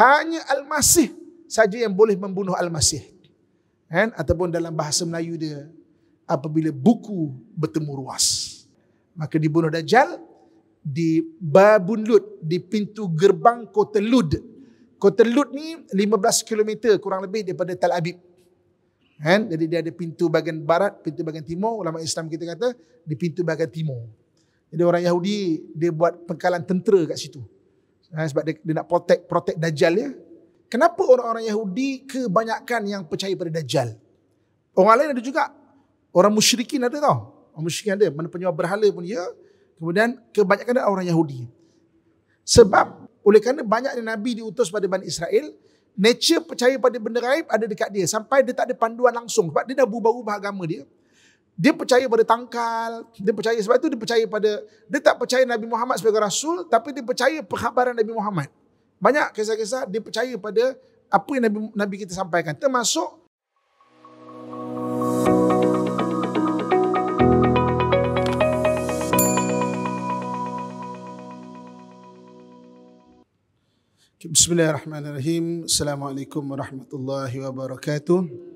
Hanya Al-Masih saja yang boleh membunuh Al-Masih. Kan? Ataupun dalam bahasa Melayu dia, apabila buku bertemu ruas. Maka dibunuh Dajjal di Babun Lut, di pintu gerbang kota Lut. Kota Lut ni 15 km kurang lebih daripada Tel Abib. Kan? Jadi dia ada pintu bagian barat, pintu bagian timur. Ulama Islam kita kata di pintu bagian timur. Jadi orang Yahudi dia buat pengkalan tentera kat situ. Ha, sebab dia, dia nak protect protect Dajjal ya. Kenapa orang-orang Yahudi kebanyakan yang percaya pada Dajjal? Orang lain ada juga. Orang musyrikin ada tau. Orang musyrikin ada. Mana penyewa berhala pun dia, ya. Kemudian kebanyakan ada orang Yahudi. Sebab oleh kerana banyaknya Nabi diutus pada Bani Israel, nature percaya pada benda raib ada dekat dia. Sampai dia tak ada panduan langsung. Sebab dia dah berubah-ubah agama dia dia percaya pada tangkal, dia percaya sebab itu dia percaya pada dia tak percaya Nabi Muhammad sebagai rasul tapi dia percaya perkhabaran Nabi Muhammad. Banyak kisah-kisah dia percaya pada apa yang Nabi Nabi kita sampaikan termasuk Bismillahirrahmanirrahim. Assalamualaikum warahmatullahi wabarakatuh.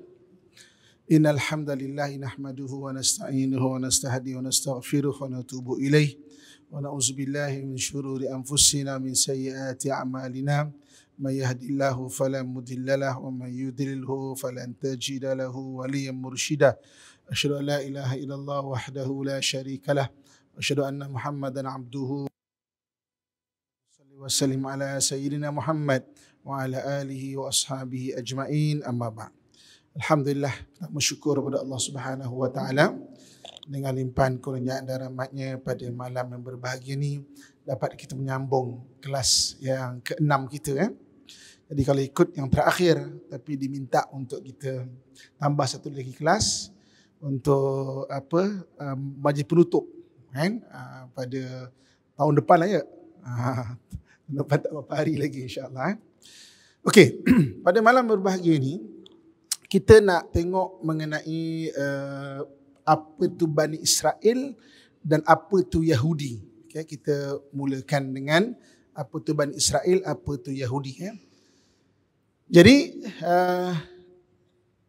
إن الحمد لله نحمده ونستعينه ونستهديه ونستغفره ونتوب إليه ونعوذ بالله من شرور أنفسنا من سيئات أعمالنا من يهد الله فلا مضل له ومن يضلله فلن تجد له وليا مرشدا أشهد أن لا إله إلا الله وحده لا شريك له أشهد أن محمدا عبده وسلم على سيدنا محمد وعلى آله وأصحابه أجمعين أما بعد Alhamdulillah nak bersyukur kepada Allah Subhanahu Wa Taala dengan limpahan kurnia dan rahmatnya pada malam yang berbahagia ni dapat kita menyambung kelas yang keenam kita eh. Jadi kalau ikut yang terakhir tapi diminta untuk kita tambah satu lagi kelas untuk apa um, majlis penutup kan uh, pada tahun depan lah ya. Uh, ah, dapat beberapa hari lagi insya-Allah. Eh. Okey, pada malam berbahagia ni kita nak tengok mengenai uh, apa tu Bani Israel dan apa tu Yahudi. Okay, kita mulakan dengan apa tu Bani Israel, apa tu Yahudi. Ya. Jadi, uh,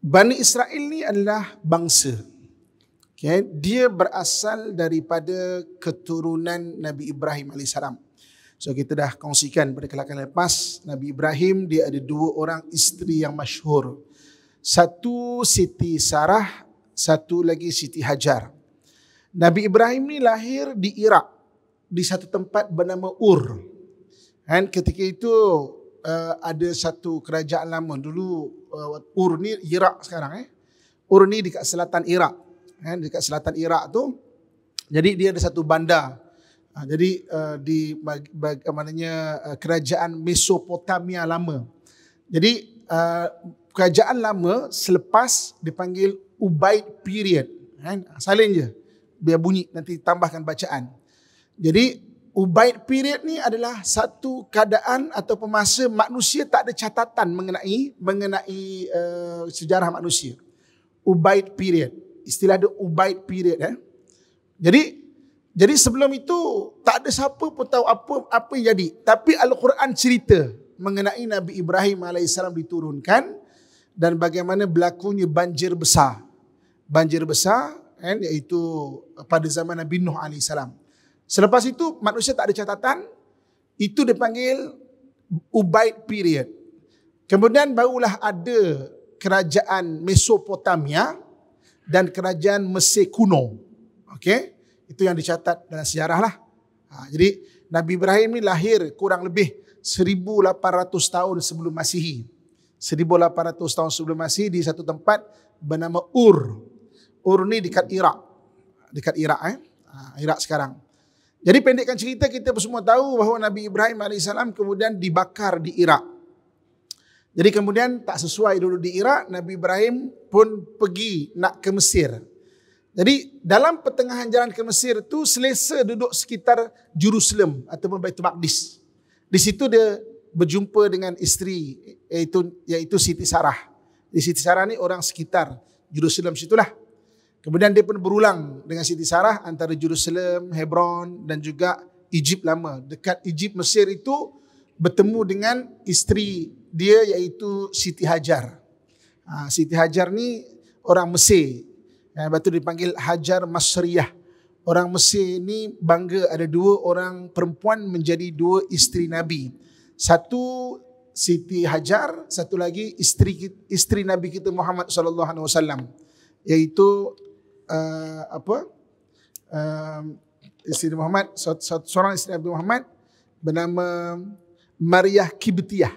Bani Israel ni adalah bangsa. Okay, dia berasal daripada keturunan Nabi Ibrahim AS. So kita dah kongsikan pada kelakar lepas Nabi Ibrahim dia ada dua orang isteri yang masyhur satu Siti Sarah, satu lagi Siti Hajar. Nabi Ibrahim ni lahir di Iraq, di satu tempat bernama Ur. Dan ketika itu eh, ada satu kerajaan lama dulu eh, Ur ni Iraq sekarang eh. Ur ni dekat selatan Iraq. Kan dekat selatan Iraq tu. Jadi dia ada satu bandar. Ha, jadi eh, di bagaimananya kerajaan Mesopotamia lama. Jadi kerajaan lama selepas dipanggil Ubaid period. Kan? Salin je. Biar bunyi nanti tambahkan bacaan. Jadi Ubaid period ni adalah satu keadaan atau masa manusia tak ada catatan mengenai mengenai uh, sejarah manusia. Ubaid period. Istilah dia Ubaid period. Eh? Jadi jadi sebelum itu tak ada siapa pun tahu apa apa yang jadi. Tapi Al-Quran cerita mengenai Nabi Ibrahim AS diturunkan dan bagaimana berlakunya banjir besar. Banjir besar kan iaitu uh, pada zaman Nabi Nuh alaihi Selepas itu manusia tak ada catatan itu dipanggil Ubaid period. Kemudian barulah ada kerajaan Mesopotamia dan kerajaan Mesir kuno. okay? itu yang dicatat dalam sejarah lah. Ha, jadi Nabi Ibrahim ni lahir kurang lebih 1800 tahun sebelum Masihi. 1800 tahun sebelum Masih di satu tempat bernama Ur. Ur ni dekat Iraq. Dekat Iraq eh. Ha, Iraq sekarang. Jadi pendekkan cerita kita semua tahu bahawa Nabi Ibrahim AS kemudian dibakar di Iraq. Jadi kemudian tak sesuai dulu di Iraq, Nabi Ibrahim pun pergi nak ke Mesir. Jadi dalam pertengahan jalan ke Mesir tu selesa duduk sekitar Jerusalem ataupun Baitul Maqdis. Di situ dia berjumpa dengan isteri iaitu iaitu Siti Sarah. Di Siti Sarah ni orang sekitar Jerusalem situlah. Kemudian dia pun berulang dengan Siti Sarah antara Jerusalem, Hebron dan juga Egypt lama. Dekat Egypt Mesir itu bertemu dengan isteri dia iaitu Siti Hajar. Ha, Siti Hajar ni orang Mesir. Yang ha, batu dipanggil Hajar Masriyah. Orang Mesir ni bangga ada dua orang perempuan menjadi dua isteri Nabi. Satu Siti Hajar, satu lagi isteri isteri Nabi kita Muhammad sallallahu alaihi wasallam iaitu uh, apa? Uh, isteri Muhammad seorang isteri Nabi Muhammad bernama Mariah Kibtiyah.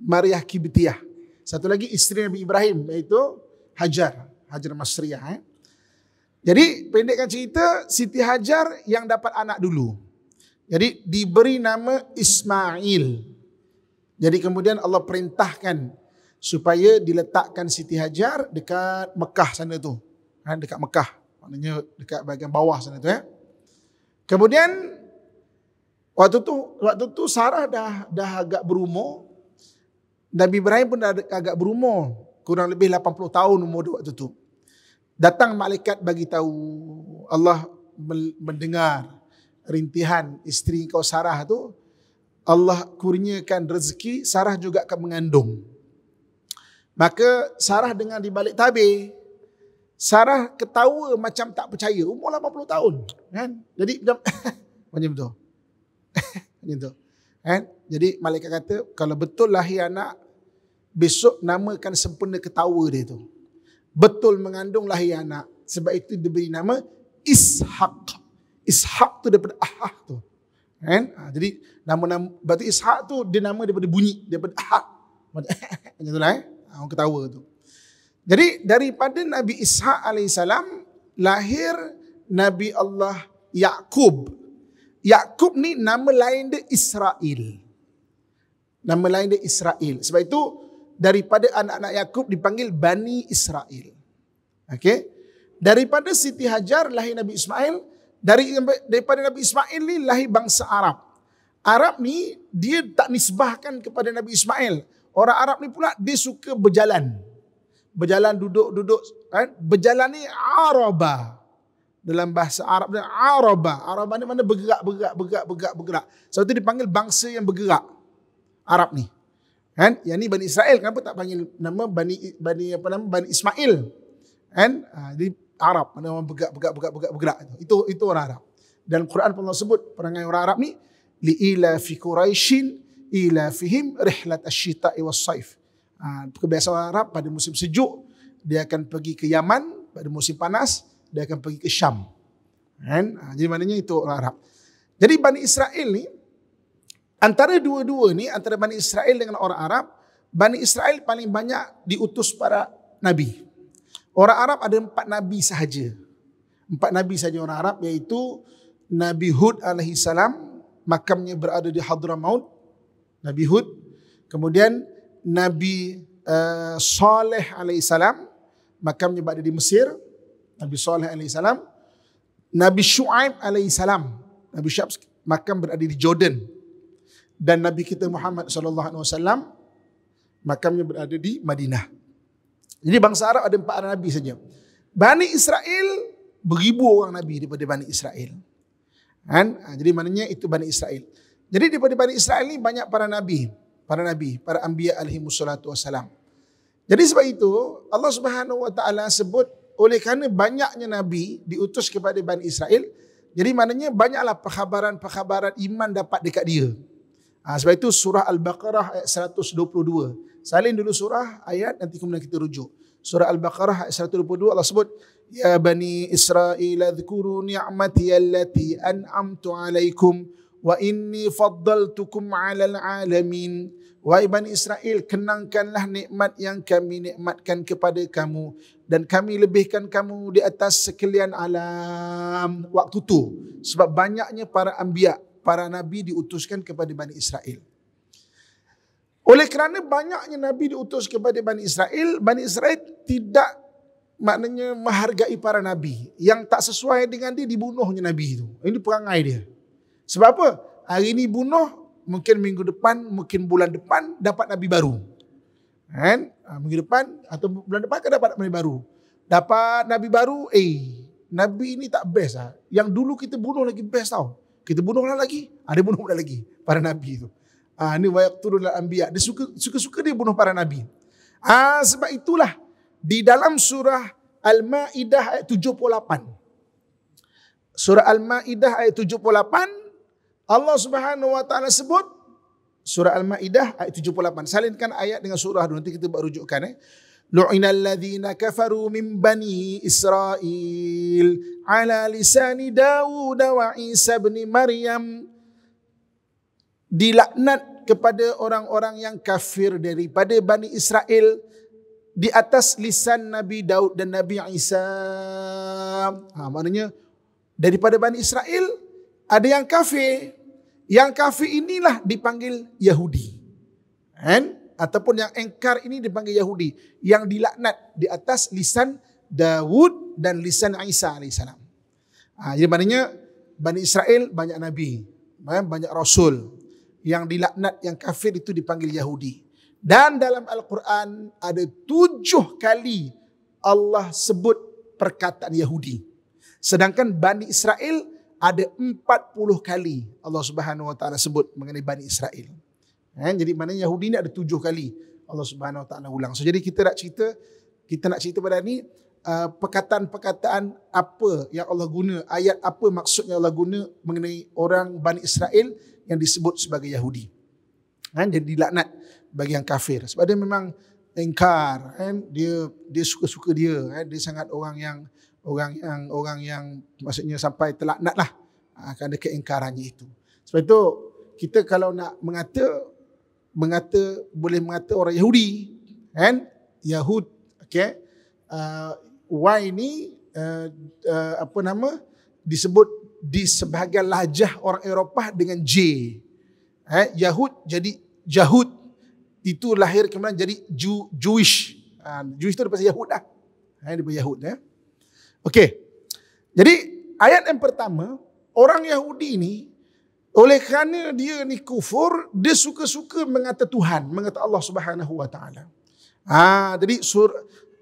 Mariah Kibtiyah. Satu lagi isteri Nabi Ibrahim iaitu Hajar, Hajar Masriyah eh. Jadi pendekkan cerita Siti Hajar yang dapat anak dulu. Jadi diberi nama Ismail. Jadi kemudian Allah perintahkan supaya diletakkan Siti Hajar dekat Mekah sana tu. Kan dekat Mekah. Maknanya dekat bahagian bawah sana tu ya. Kemudian waktu tu waktu tu Sarah dah dah agak berumur. Nabi Ibrahim pun dah agak berumur. Kurang lebih 80 tahun umur dia waktu tu. Datang malaikat bagi tahu Allah mendengar rintihan isteri kau Sarah tu Allah kurniakan rezeki Sarah juga akan mengandung. Maka Sarah dengan di balik tabir Sarah ketawa macam tak percaya umur 80 tahun kan. Jadi macam tu. macam tu. Kan? Jadi malaikat kata kalau betul lahir anak besok namakan sempurna ketawa dia tu. Betul mengandung lahir anak sebab itu diberi nama Ishaq. Ishaq tu daripada Ahah tu. Kan? Ha, jadi nama nama berarti Ishaq tu dia nama daripada bunyi daripada ah. Macam tu lah eh. Ha, orang ketawa tu. Jadi daripada Nabi Ishak alaihissalam lahir Nabi Allah Yakub. Yakub ni nama lain dia Israel. Nama lain dia Israel. Sebab itu daripada anak-anak Yakub dipanggil Bani Israel. Okey. Daripada Siti Hajar lahir Nabi Ismail, dari daripada Nabi Ismail ni lahir bangsa Arab. Arab ni dia tak nisbahkan kepada Nabi Ismail. Orang Arab ni pula dia suka berjalan. Berjalan duduk-duduk kan? Berjalan ni Araba. Dalam bahasa Arab ni Araba. Araba ni mana bergerak, bergerak, bergerak, bergerak, bergerak. Sebab tu dipanggil bangsa yang bergerak. Arab ni. Kan? Yang ni Bani Israel kenapa tak panggil nama Bani Bani apa nama Bani Ismail? Kan? Ha, jadi Arab, mana orang bergerak bergerak bergerak bergerak, bergerak itu. itu. orang Arab. Dan Quran pun sebut perangai orang Arab ni li ila fi quraishin ila fihim rihlat asyita'i was-saif. Ha, kebiasaan orang Arab pada musim sejuk dia akan pergi ke Yaman, pada musim panas dia akan pergi ke Syam. Kan? Ha, jadi maknanya itu orang Arab. Jadi Bani Israel ni antara dua-dua ni antara Bani Israel dengan orang Arab, Bani Israel paling banyak diutus para nabi. Orang Arab ada empat nabi sahaja. Empat nabi sahaja orang Arab iaitu Nabi Hud alaihi salam makamnya berada di Hadramaut. Nabi Hud. Kemudian Nabi uh, Saleh alaihi salam makamnya berada di Mesir. Nabi Saleh alaihi salam. Nabi Shu'aib alaihi salam. Nabi Shu'aib makam berada di Jordan. Dan Nabi kita Muhammad sallallahu alaihi wasallam makamnya berada di Madinah. Jadi bangsa Arab ada empat nabi saja. Bani Israel beribu orang nabi daripada Bani Israel. Kan? Ha, jadi maknanya itu Bani Israel. Jadi daripada Bani Israel ni banyak para nabi, para nabi, para anbiya alaihi musallatu wasalam. Jadi sebab itu Allah Subhanahu wa taala sebut oleh kerana banyaknya nabi diutus kepada Bani Israel, jadi maknanya banyaklah perkhabaran-perkhabaran iman dapat dekat dia. Ha, sebab itu surah Al-Baqarah ayat 122. Salin dulu surah, ayat, nanti kemudian kita rujuk. Surah Al-Baqarah ayat 122 Allah sebut, Ya Bani Israel, adhkuru ni'mati allati an'amtu alaikum wa inni faddaltukum ala alamin. Wahai Bani Israel, kenangkanlah nikmat yang kami nikmatkan kepada kamu dan kami lebihkan kamu di atas sekalian alam waktu tu. Sebab banyaknya para ambiak, para nabi diutuskan kepada Bani Israel. Oleh kerana banyaknya Nabi diutus kepada Bani Israel, Bani Israel tidak maknanya menghargai para Nabi. Yang tak sesuai dengan dia, dibunuhnya Nabi itu. Ini perangai dia. Sebab apa? Hari ini bunuh, mungkin minggu depan, mungkin bulan depan dapat Nabi baru. Kan? Ah, minggu depan atau bulan depan kan dapat Nabi baru. Dapat Nabi baru, eh Nabi ini tak best lah. Yang dulu kita bunuh lagi best tau. Kita bunuhlah lagi, ada bunuh lagi para Nabi itu. Ah ini wayak turun Ambia Dia suka, suka-suka dia bunuh para Nabi. Ha, sebab itulah di dalam surah Al-Ma'idah ayat 78. Surah Al-Ma'idah ayat 78. Allah subhanahu wa ta'ala sebut. Surah Al-Ma'idah ayat 78. Salinkan ayat dengan surah dulu. Nanti kita baru rujukkan. Eh. لعن الذين كفروا من بني إسرائيل على لسان داود وعيسى بن مريم dilaknat kepada orang-orang yang kafir daripada Bani Israel di atas lisan Nabi Daud dan Nabi Isa. Ha, maknanya daripada Bani Israel ada yang kafir. Yang kafir inilah dipanggil Yahudi. And, ataupun yang engkar ini dipanggil Yahudi. Yang dilaknat di atas lisan Daud dan lisan Isa AS. Ha, jadi maknanya Bani Israel banyak Nabi. Kan? Banyak Rasul yang dilaknat yang kafir itu dipanggil Yahudi. Dan dalam Al-Quran ada tujuh kali Allah sebut perkataan Yahudi. Sedangkan Bani Israel ada empat puluh kali Allah subhanahu wa ta'ala sebut mengenai Bani Israel. Eh, jadi mana Yahudi ni ada tujuh kali Allah subhanahu wa ta'ala ulang. So, jadi kita nak cerita, kita nak cerita pada ni uh, perkataan-perkataan apa yang Allah guna, ayat apa maksudnya Allah guna mengenai orang Bani Israel yang disebut sebagai Yahudi. Kan dia dilaknat bagi yang kafir. Sebab dia memang engkar kan dia dia suka-suka dia kan dia sangat orang yang orang yang orang yang maksudnya sampai terlaknatlah ha, ah, kerana keengkarannya itu. Sebab itu kita kalau nak mengata mengata boleh mengata orang Yahudi kan Yahud okey uh, ah, why ni uh, uh, apa nama disebut di sebahagian lajah orang Eropah dengan J. Eh, Yahud jadi Jahud. Itu lahir kemudian jadi Jew, Jewish. Ha, Jewish itu daripada Yahud lah. Ha, daripada Yahud. Ya. Okey. Jadi ayat yang pertama, orang Yahudi ini oleh kerana dia ni kufur, dia suka-suka mengata Tuhan, mengata Allah Subhanahu Wa Taala. Ah, jadi sur,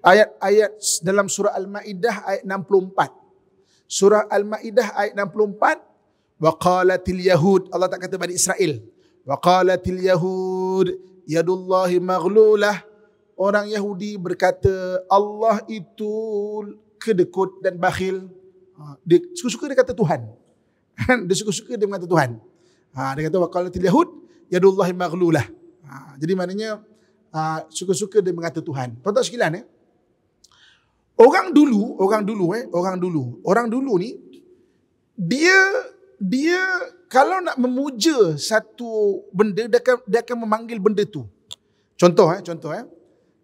ayat-ayat dalam surah Al-Maidah ayat Surah Al-Maidah ayat 64 waqalatil yahud Allah tak kata Bani Israel waqalatil yahud yadullahi maghlulah orang Yahudi berkata Allah itu kedekut dan bakhil ha, dia suka-suka dia kata Tuhan dia suka-suka dia mengata Tuhan ha, dia kata waqalatil yahud yadullahi maghlulah ha, jadi maknanya ha, suka-suka dia mengata Tuhan tuan-tuan sekalian eh? Orang dulu, orang dulu eh, orang dulu. Orang dulu ni dia dia kalau nak memuja satu benda dia akan dia akan memanggil benda tu. Contoh eh, contoh eh.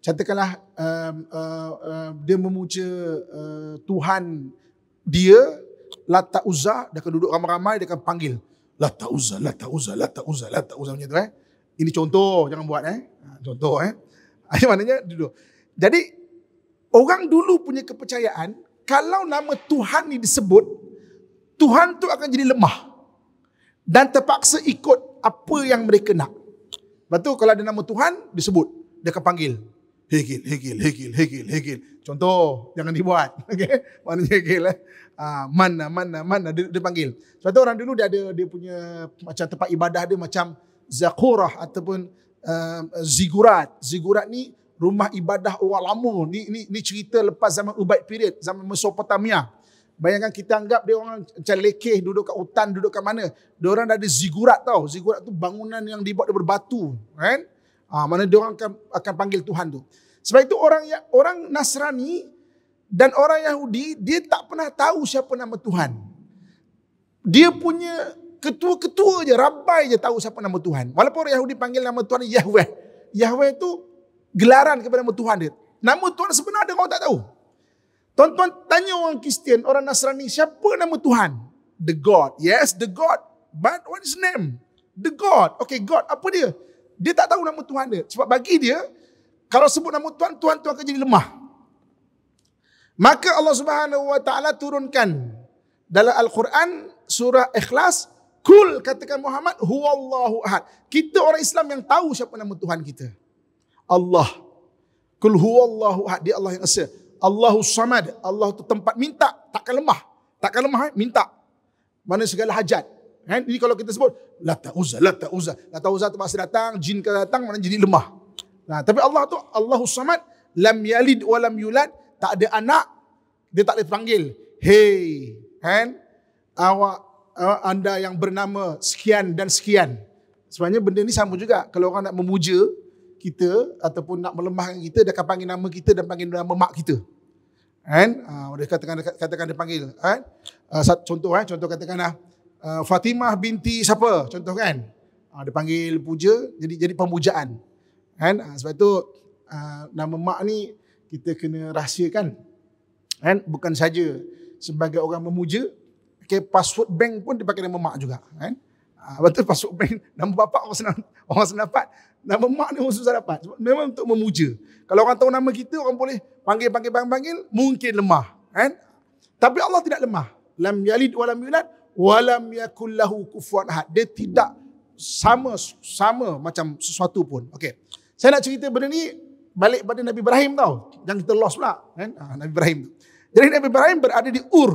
Contohkanlah um, uh, uh, dia memuja uh, Tuhan dia Lata Uzza dia akan duduk ramai-ramai dia akan panggil Lata Uzza, Lata Uzza, Lata Uzza, Lata Uzza macam tu eh. Ini contoh jangan buat eh. Ha, contoh eh. Ini maknanya duduk. Jadi Orang dulu punya kepercayaan, kalau nama Tuhan ni disebut, Tuhan tu akan jadi lemah. Dan terpaksa ikut apa yang mereka nak. Lepas tu kalau ada nama Tuhan, disebut. Dia akan panggil. Hegel, Hegel, Hegel, Hegel, Hegel. Contoh, jangan dibuat. Okay? Mana Hegel eh? Ah, mana, mana, mana. Dia, dia panggil. Sebab tu orang dulu dia ada dia punya macam tempat ibadah dia macam Zakurah ataupun uh, Zigurat. Zigurat ni rumah ibadah orang lama. Ni ni ni cerita lepas zaman Ubaid period, zaman Mesopotamia. Bayangkan kita anggap dia orang macam lekeh duduk kat hutan, duduk kat mana. Dia orang dah ada zigurat tau. Zigurat tu bangunan yang dibuat daripada batu, kan? Ah ha, mana dia orang akan akan panggil Tuhan tu. Sebab itu orang yang orang Nasrani dan orang Yahudi dia tak pernah tahu siapa nama Tuhan. Dia punya ketua-ketua je, rabai je tahu siapa nama Tuhan. Walaupun orang Yahudi panggil nama Tuhan Yahweh. Yahweh tu gelaran kepada nama Tuhan dia. Nama Tuhan sebenar ada, kau tak tahu. Tuan-tuan tanya orang Kristian, orang Nasrani, siapa nama Tuhan? The God. Yes, the God. But what is name? The God. Okay, God. Apa dia? Dia tak tahu nama Tuhan dia. Sebab bagi dia, kalau sebut nama Tuhan, Tuhan tu akan jadi lemah. Maka Allah Subhanahu Wa Taala turunkan dalam Al-Quran surah Ikhlas, Kul katakan Muhammad, huwallahu ahad. Kita orang Islam yang tahu siapa nama Tuhan kita. Allah. Kul huwallahu ahad. Allah yang asa. Allahu samad. Allah tu tempat minta. Takkan lemah. Takkan lemah. Eh? Minta. Mana segala hajat. Kan? Jadi kalau kita sebut. La ta'uzah. La ta'uzah. La ta'uzah tu masa datang. Jin kata datang. Mana jadi lemah. Nah, tapi Allah tu. Allahu samad. Lam yalid wa lam yulad. Tak ada anak. Dia tak boleh panggil. Hey. Kan? Awak. Uh, anda yang bernama sekian dan sekian. Sebenarnya benda ni sama juga. Kalau orang nak memuja kita ataupun nak melemahkan kita dia akan panggil nama kita dan panggil nama mak kita kan uh, dia katakan katakan dia panggil kan uh, contoh eh contoh katakanlah uh, ah, Fatimah binti siapa contoh kan uh, dia panggil puja jadi jadi pemujaan kan uh, sebab itu uh, nama mak ni kita kena rahsiakan kan bukan saja sebagai orang memuja okay, password bank pun dipakai nama mak juga kan Ha, betul password bank nama bapa orang senang orang senang dapat Nama mak ni pun susah dapat. Memang untuk memuja. Kalau orang tahu nama kita, orang boleh panggil-panggil-panggil, mungkin lemah. Kan? Tapi Allah tidak lemah. Lam yalid walam yulad, walam yakullahu kufuan ahad. Dia tidak sama sama macam sesuatu pun. Okay. Saya nak cerita benda ni balik pada Nabi Ibrahim tau. Yang kita lost pula. Kan? Ah, Nabi Ibrahim Jadi Nabi Ibrahim berada di Ur.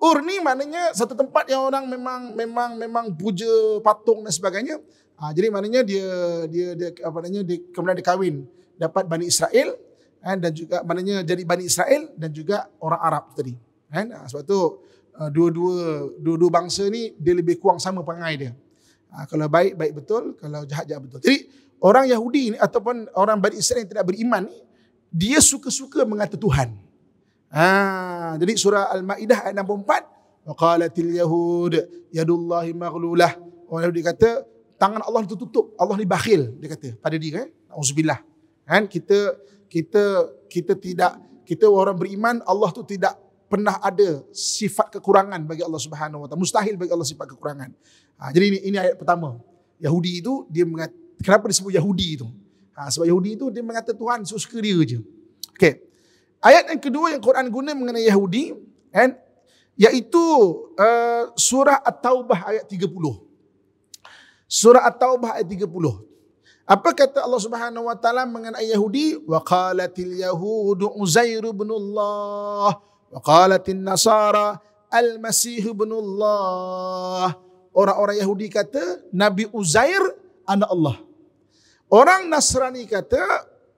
Ur ni maknanya satu tempat yang orang memang memang memang puja patung dan sebagainya. Ha, jadi maknanya dia dia dia apa namanya dia kemudian dikahwin dapat Bani Israel kan, dan juga maknanya jadi Bani Israel dan juga orang Arab tadi. Kan? Ha, sebab tu ah, dua-dua dua-dua bangsa ni dia lebih kurang sama perangai dia. Ha, kalau baik baik betul, kalau jahat jahat betul. Jadi orang Yahudi ni ataupun orang Bani Israel yang tidak beriman ni dia suka-suka mengata Tuhan. Ha, jadi surah Al-Maidah ayat 64, waqalatil yahud yadullahi maghlulah. Orang Yahudi kata tangan Allah itu tutup. Allah ni bakhil dia kata pada dia eh. Auzubillah. Kan kita kita kita tidak kita orang beriman Allah tu tidak pernah ada sifat kekurangan bagi Allah Subhanahu Wa Mustahil bagi Allah sifat kekurangan. Ha, jadi ini, ini ayat pertama. Yahudi itu dia mengat, kenapa disebut Yahudi itu? Ha, sebab Yahudi itu dia mengatakan Tuhan suka dia je. Okey. Ayat yang kedua yang Quran guna mengenai Yahudi kan iaitu uh, surah At-Taubah ayat 30. Surah At-Taubah ayat 30. Apa kata Allah Subhanahu wa taala mengenai Yahudi? Wa qalatil yahudu Uzair ibn Allah wa qalatin nasara al-Masih ibn Allah. Orang-orang Yahudi kata Nabi Uzair anak Allah. Orang Nasrani kata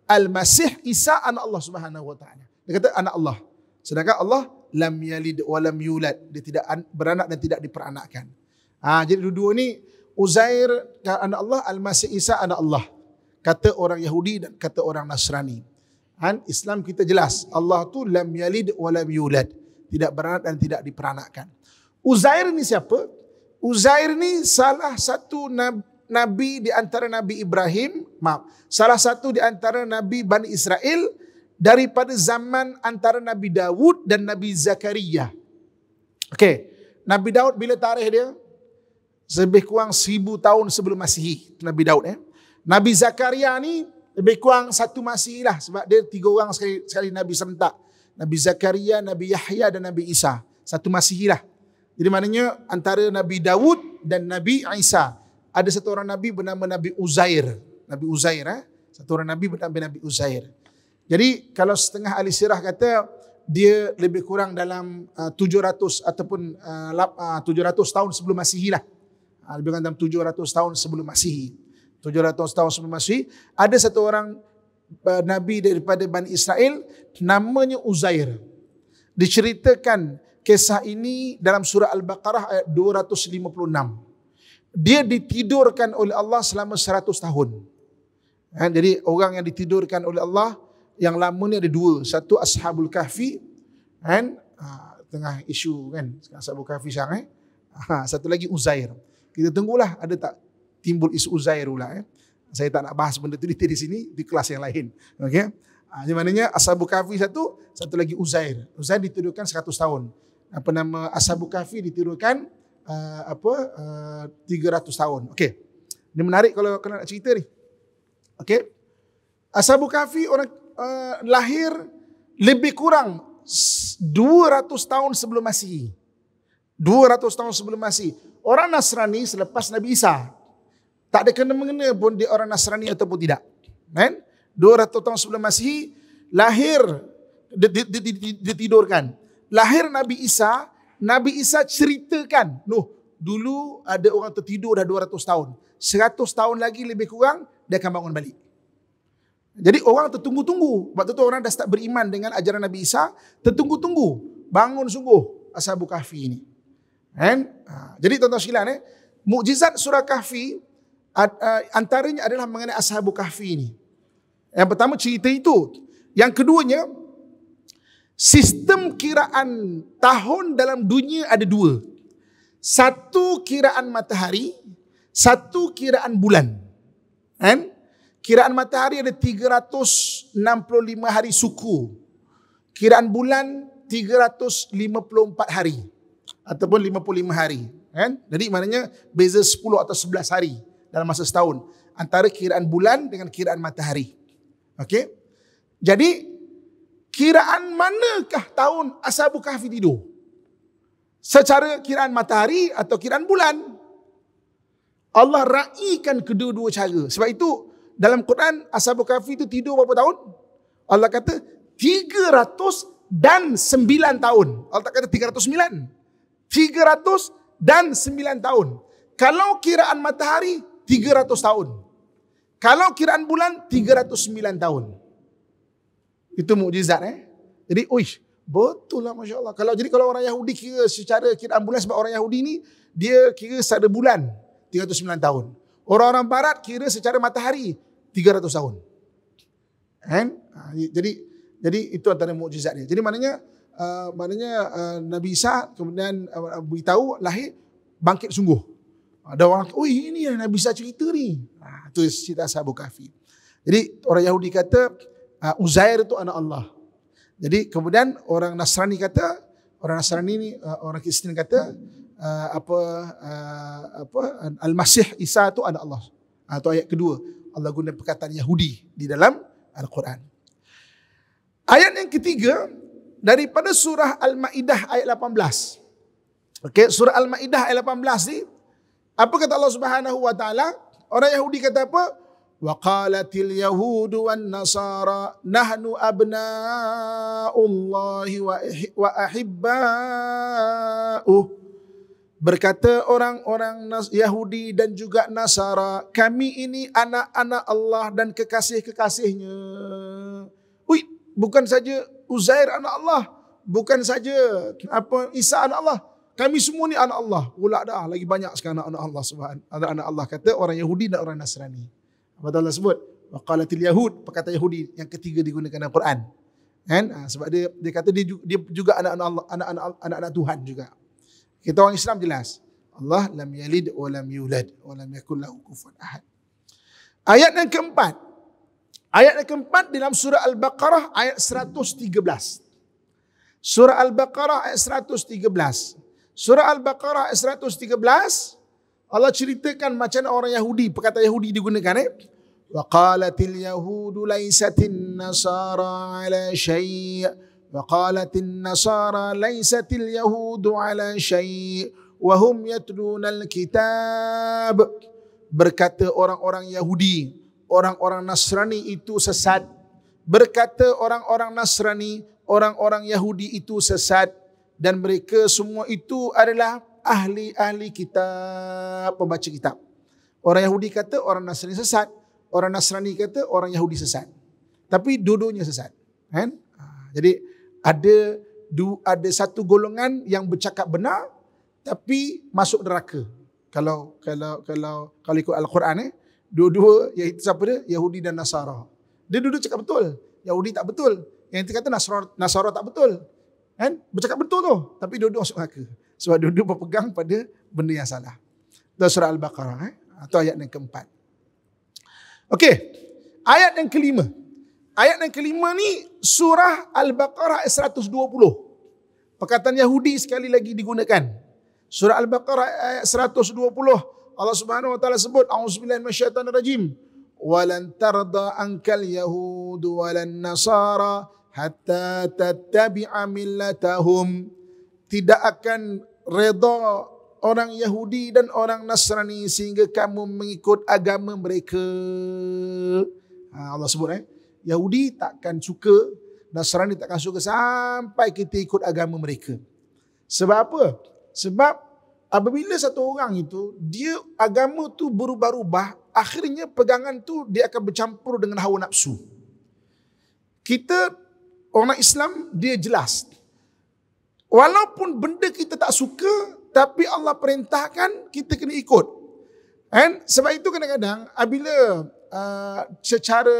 Al-Masih Isa anak Allah Subhanahu wa taala. Dia kata anak Allah. Sedangkan Allah lam yalid wa lam yulad. Dia tidak beranak dan tidak diperanakkan. Ha, jadi dua-dua ni Uzair ya, anak Allah, Al-Masih Isa anak Allah. Kata orang Yahudi dan kata orang Nasrani. Han, Islam kita jelas. Allah tu lam yalid wa lam yulad. Tidak beranak dan tidak diperanakkan. Uzair ni siapa? Uzair ni salah satu nabi di antara Nabi Ibrahim. Maaf. Salah satu di antara Nabi Bani Israel daripada zaman antara Nabi Dawud dan Nabi Zakaria. Okey, Nabi Dawud bila tarikh dia? Lebih kurang seribu tahun sebelum Masihi Nabi Dawud. eh. Nabi Zakaria ni lebih kurang satu Masihi lah sebab dia tiga orang sekali, sekali Nabi serentak. Nabi Zakaria, Nabi Yahya dan Nabi Isa. Satu Masihi lah. Jadi maknanya antara Nabi Dawud dan Nabi Isa ada satu orang Nabi bernama Nabi Uzair. Nabi Uzair eh. Satu orang Nabi bernama Nabi Uzair. Jadi kalau setengah ahli sirah kata dia lebih kurang dalam uh, 700 ataupun uh, 700 uh, tahun sebelum Masihi lah. Uh, lebih kurang dalam 700 tahun sebelum Masihi. 700 tahun sebelum Masihi. Ada satu orang uh, Nabi daripada Bani Israel namanya Uzair. Diceritakan kisah ini dalam surah Al-Baqarah ayat 256. Dia ditidurkan oleh Allah selama 100 tahun. Ha, jadi orang yang ditidurkan oleh Allah yang lama ni ada dua. Satu Ashabul Kahfi kan ha, tengah isu kan sekarang Ashabul Kahfi sekarang eh. Ha, satu lagi Uzair. Kita tunggulah ada tak timbul isu Uzair pula eh. Saya tak nak bahas benda tu di, di sini di kelas yang lain. Okey. Ha, ah, jadi maknanya Ashabul Kahfi satu, satu lagi Uzair. Uzair dituduhkan 100 tahun. Apa nama Ashabul Kahfi dituduhkan uh, apa uh, 300 tahun. Okey. Ini menarik kalau kena nak cerita ni. Okey. Ashabul Kahfi orang Eh, lahir lebih kurang 200 tahun sebelum Masihi. 200 tahun sebelum Masihi. Orang Nasrani selepas Nabi Isa. Tak ada kena-mengena pun dia orang Nasrani ataupun tidak. Kan? 200 tahun sebelum Masihi lahir ditidurkan. Lahir Nabi Isa, Nabi Isa ceritakan, nuh, dulu ada orang tertidur dah 200 tahun. 100 tahun lagi lebih kurang dia akan bangun balik." Jadi orang tertunggu-tunggu. waktu tu orang dah start beriman dengan ajaran Nabi Isa. Tertunggu-tunggu. Bangun sungguh. Ashabu Kahfi ni. Kan? Ha, jadi tuan-tuan silan eh. Mukjizat surah Kahfi. antaranya adalah mengenai Ashabu Kahfi ini. Yang pertama cerita itu. Yang keduanya. Sistem kiraan tahun dalam dunia ada dua. Satu kiraan matahari. Satu kiraan bulan. Kan? Kiraan matahari ada 365 hari suku. Kiraan bulan 354 hari. Ataupun 55 hari. Kan? Jadi maknanya beza 10 atau 11 hari dalam masa setahun. Antara kiraan bulan dengan kiraan matahari. okay? Jadi kiraan manakah tahun Ashabu Kahfi tidur? Secara kiraan matahari atau kiraan bulan? Allah raikan kedua-dua cara. Sebab itu dalam Quran Ashabul Kahfi itu tidur berapa tahun? Allah kata 300 dan 9 tahun. Allah tak kata 309. 300 dan 9 tahun. Kalau kiraan matahari 300 tahun. Kalau kiraan bulan 309 tahun. Itu mukjizat eh. Jadi uish Betul lah Masya Allah. Kalau jadi kalau orang Yahudi kira secara kiraan bulan sebab orang Yahudi ni dia kira satu bulan 309 tahun. Orang-orang barat kira secara matahari 300 tahun. Kan? Jadi jadi itu antara mukjizat dia. Jadi maknanya uh, maknanya uh, Nabi Isa kemudian uh, beritahu lahir bangkit sungguh. Ada orang kata, oh ini yang Nabi Isa cerita ni. Nah, itu cerita sahabat kafir. Jadi orang Yahudi kata, uh, Uzair itu anak Allah. Jadi kemudian orang Nasrani kata, orang Nasrani ni, uh, orang Kristian kata, uh, apa uh, apa al-masih Isa tu anak Allah. Ah uh, tu ayat kedua. Allah guna perkataan Yahudi di dalam al-Quran. Ayat yang ketiga daripada surah Al-Maidah ayat 18. Okey, surah Al-Maidah ayat 18 ni apa kata Allah Subhanahu wa taala? Orang Yahudi kata apa? Wa qalatil yahudu wan nasara nahnu abna'ullahi wa ahibba'uh. Berkata orang-orang Yahudi dan juga Nasara, kami ini anak-anak Allah dan kekasih-kekasihnya. Ui, bukan saja Uzair anak Allah. Bukan saja apa Isa anak Allah. Kami semua ni anak Allah. Pula dah lagi banyak sekarang anak-anak Allah. Anak, anak Allah kata orang Yahudi dan orang Nasrani. Apa Allah sebut? Waqalatil Yahud, perkata Yahudi yang ketiga digunakan dalam Quran. Kan? Ha, sebab dia dia kata dia, dia juga anak-anak Allah, anak-anak anak-anak Tuhan juga. Kita orang Islam jelas. Allah lam yalid wa lam yulad wa lam yakul lahu kufuwan ahad. Ayat yang keempat. Ayat yang keempat dalam surah Al-Baqarah ayat 113. Surah Al-Baqarah ayat 113. Surah Al-Baqarah ayat 113. Allah ceritakan macam orang Yahudi, perkata Yahudi digunakan eh. وَقَالَتِ الْيَهُودُ لَيْسَتِ النَّصَارَى عَلَى شَيْءٍ فقالت النصارى ليست اليهود على شيء وهم يتلون الكتاب berkata orang-orang Yahudi orang-orang Nasrani itu sesat berkata orang-orang Nasrani orang-orang Yahudi itu sesat dan mereka semua itu adalah ahli-ahli kitab pembaca kitab orang Yahudi kata orang Nasrani sesat orang Nasrani kata orang Yahudi sesat tapi dudunya sesat kan ha, jadi ada du, ada satu golongan yang bercakap benar tapi masuk neraka. Kalau kalau kalau kalau ikut al-Quran eh, dua-dua iaitu siapa dia? Yahudi dan Nasara. Dia duduk cakap betul. Yahudi tak betul. Yang kita kata Nasara, Nasara tak betul. Kan? Bercakap betul tu. Tapi duduk masuk neraka. Sebab duduk berpegang pada benda yang salah. Itu surah Al-Baqarah. Eh? Atau ayat yang keempat. Okey. Ayat yang kelima. Ayat yang kelima ni surah Al-Baqarah 120. Perkataan Yahudi sekali lagi digunakan. Surah Al-Baqarah ayat 120. Allah Subhanahu wa taala sebut auzubillahi minasyaitonirrajim. Walan tarda ankal yahud walan nasara hatta tattabi'a millatahum. Tidak akan redha orang Yahudi dan orang Nasrani sehingga kamu mengikut agama mereka. Ha, Allah sebut eh. Yahudi takkan suka, Nasrani takkan suka sampai kita ikut agama mereka. Sebab apa? Sebab apabila satu orang itu dia agama tu berubah-ubah, akhirnya pegangan tu dia akan bercampur dengan hawa nafsu. Kita orang Islam dia jelas. Walaupun benda kita tak suka, tapi Allah perintahkan kita kena ikut. And sebab itu kadang-kadang apabila uh, secara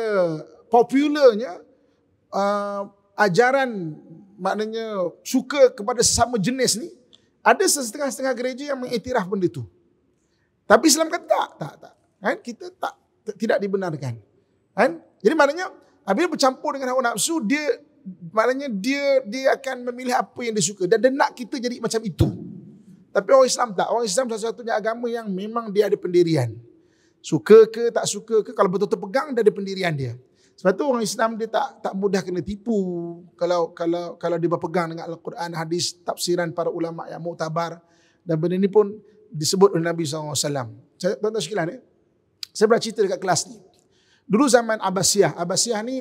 popularnya uh, ajaran maknanya suka kepada sesama jenis ni ada setengah-setengah gereja yang mengiktiraf benda tu. Tapi Islam kata tak, tak, tak. Kan? Kita tak tidak dibenarkan. Kan? Jadi maknanya apabila bercampur dengan hawa nafsu dia maknanya dia dia akan memilih apa yang dia suka dan dia nak kita jadi macam itu. Tapi orang Islam tak. Orang Islam satu-satunya agama yang memang dia ada pendirian. Suka ke tak suka ke kalau betul-betul pegang dia ada pendirian dia. Sebab tu orang Islam dia tak tak mudah kena tipu. Kalau kalau kalau dia berpegang dengan Al-Quran, hadis, tafsiran para ulama yang muktabar dan benda ni pun disebut oleh Nabi SAW. Saya tuan tak sekilan Eh? Saya pernah cerita dekat kelas ni. Dulu zaman Abbasiyah. Abbasiyah ni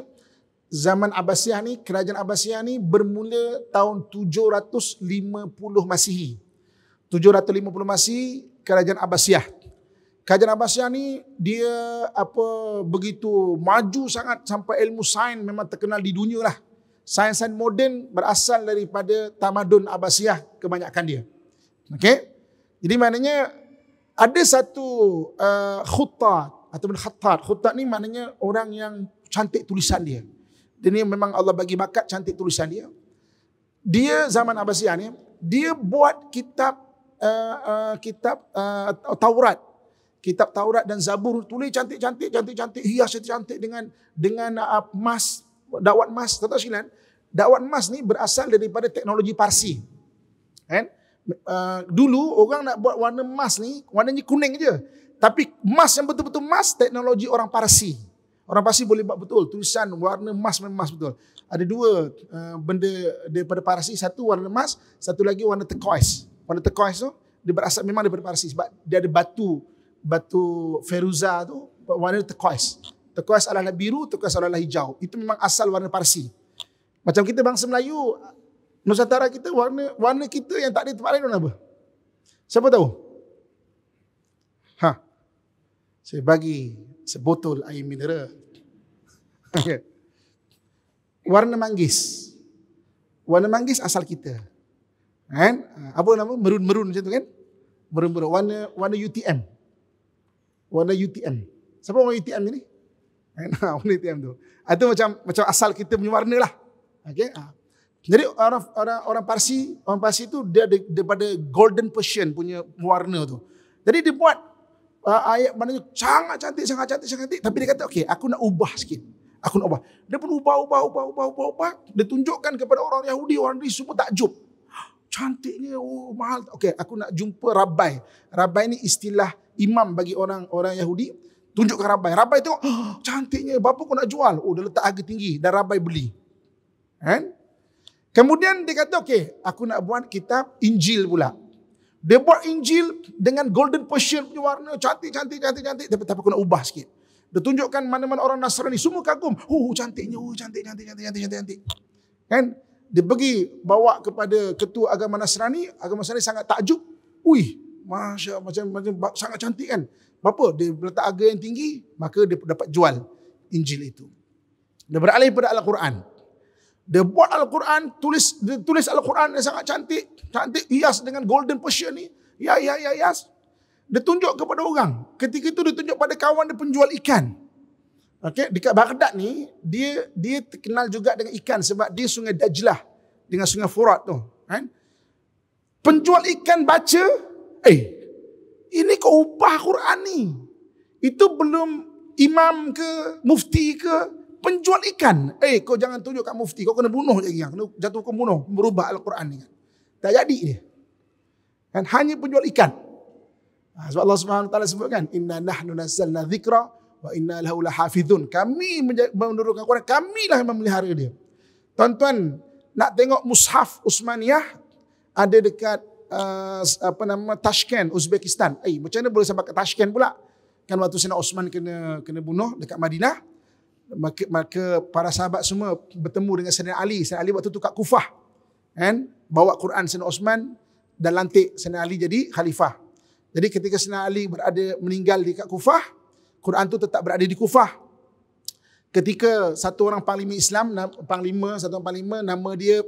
zaman Abbasiyah ni kerajaan Abbasiyah ni bermula tahun 750 Masihi. 750 Masihi kerajaan Abbasiyah. Kajian Abbasiyah ni dia apa begitu maju sangat sampai ilmu sains memang terkenal di dunia lah. Sains-sains moden berasal daripada tamadun Abbasiyah kebanyakan dia. Okey. Jadi maknanya ada satu uh, eh, khuttat ataupun khattat. Khuttat ni maknanya orang yang cantik tulisan dia. Dia ni memang Allah bagi bakat cantik tulisan dia. Dia zaman Abbasiyah ni dia buat kitab uh, uh, kitab uh, Taurat kitab Taurat dan Zabur tulis cantik-cantik cantik-cantik hias cantik dengan dengan uh, emas uh, dakwat emas tuan sekalian dakwat emas ni berasal daripada teknologi Parsi kan uh, dulu orang nak buat warna emas ni warnanya kuning aja tapi emas yang betul-betul emas teknologi orang Parsi orang Parsi boleh buat betul tulisan warna emas memang emas betul ada dua uh, benda daripada Parsi satu warna emas satu lagi warna turquoise warna turquoise tu dia berasal memang daripada Parsi sebab dia ada batu batu feruza tu warna turquoise. Turquoise adalah biru, turquoise adalah hijau. Itu memang asal warna Parsi. Macam kita bangsa Melayu, Nusantara kita warna warna kita yang tak ada tempat lain apa? Siapa tahu? Ha. Saya bagi sebotol air mineral. warna manggis. Warna manggis asal kita. Kan? Ha, apa nama? Merun-merun macam tu kan? Merun-merun. Warna, warna UTM warna UTM. Siapa warna UTM ni? Eh, warna UTM tu. Itu ah, macam macam asal kita punya warna lah. Okay. Ah. Jadi orang orang orang Parsi orang Parsi tu dia daripada Golden Persian punya warna tu. Jadi dia buat uh, ayat mana sangat cantik sangat cantik sangat cantik. Tapi dia kata okay, aku nak ubah sikit. Aku nak ubah. Dia pun ubah ubah ubah ubah ubah ubah. Dia tunjukkan kepada orang Yahudi orang Yahudi semua takjub cantiknya oh mahal okey aku nak jumpa rabai rabai ni istilah imam bagi orang orang Yahudi tunjukkan rabai rabai tengok oh, cantiknya berapa kau nak jual oh dah letak harga tinggi dan rabai beli kan kemudian dia kata okey aku nak buat kitab Injil pula dia buat Injil dengan golden Persian punya warna cantik cantik cantik cantik tapi tapi aku nak ubah sikit dia tunjukkan mana-mana orang Nasrani semua kagum oh cantiknya oh cantik cantik cantik cantik cantik kan dia pergi bawa kepada ketua agama Nasrani, agama Nasrani sangat takjub. wih masya macam macam sangat cantik kan. Bapa dia letak harga yang tinggi, maka dia dapat jual Injil itu. Dia beralih kepada Al-Quran. Dia buat Al-Quran, tulis dia tulis Al-Quran yang sangat cantik, cantik hias dengan golden Persian ni. Ya ya ya hias. Dia tunjuk kepada orang. Ketika itu dia tunjuk pada kawan dia penjual ikan. Okey, dekat Baghdad ni dia dia terkenal juga dengan ikan sebab dia sungai Dajlah dengan sungai Furat tu, kan? Penjual ikan baca, eh ini kau upah Quran ni. Itu belum imam ke mufti ke penjual ikan. Eh kau jangan tunjuk kat mufti, kau kena bunuh je yang kena jatuh kau bunuh, merubah Al-Quran ni. Kan? Tak jadi dia. Kan hanya penjual ikan. Ha, sebab Allah Subhanahu Taala sebutkan inna nahnu nazzalna dhikra wa inna lahu lahafizun kami menurunkan Quran kamilah yang memelihara dia tuan-tuan nak tengok mushaf Usmaniyah ada dekat uh, apa nama Tashkent Uzbekistan eh macam mana boleh sampai ke Tashkent pula kan waktu Sena Osman kena kena bunuh dekat Madinah maka, maka para sahabat semua bertemu dengan Sayyidina Ali Sayyidina Ali waktu tu kat Kufah kan bawa Quran Sayyidina Osman dan lantik Sayyidina Ali jadi khalifah jadi ketika Sayyidina Ali berada meninggal di Kufah Quran tu tetap berada di Kufah. Ketika satu orang panglima Islam, panglima satu orang panglima nama dia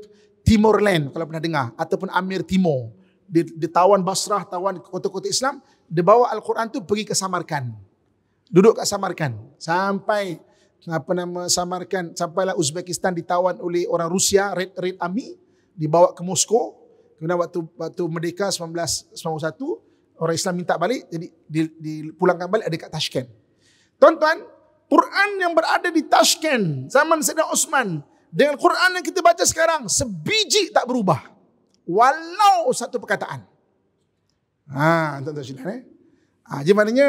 Timur Land kalau pernah dengar ataupun Amir Timur. Dia, dia tawan Basrah, tawan kota-kota Islam, dia bawa Al-Quran tu pergi ke Samarkan. Duduk kat Samarkan sampai apa nama Samarkan sampailah Uzbekistan ditawan oleh orang Rusia Red Red Army dibawa ke Moskow kemudian waktu waktu merdeka 1991 orang Islam minta balik jadi dipulangkan balik ada kat Tashkent Tuan-tuan, Quran yang berada di Tashkent zaman Sayyidina Osman dengan Quran yang kita baca sekarang sebiji tak berubah. Walau satu perkataan. Ha, tuan-tuan silahkan. Eh? Ha, jadi maknanya,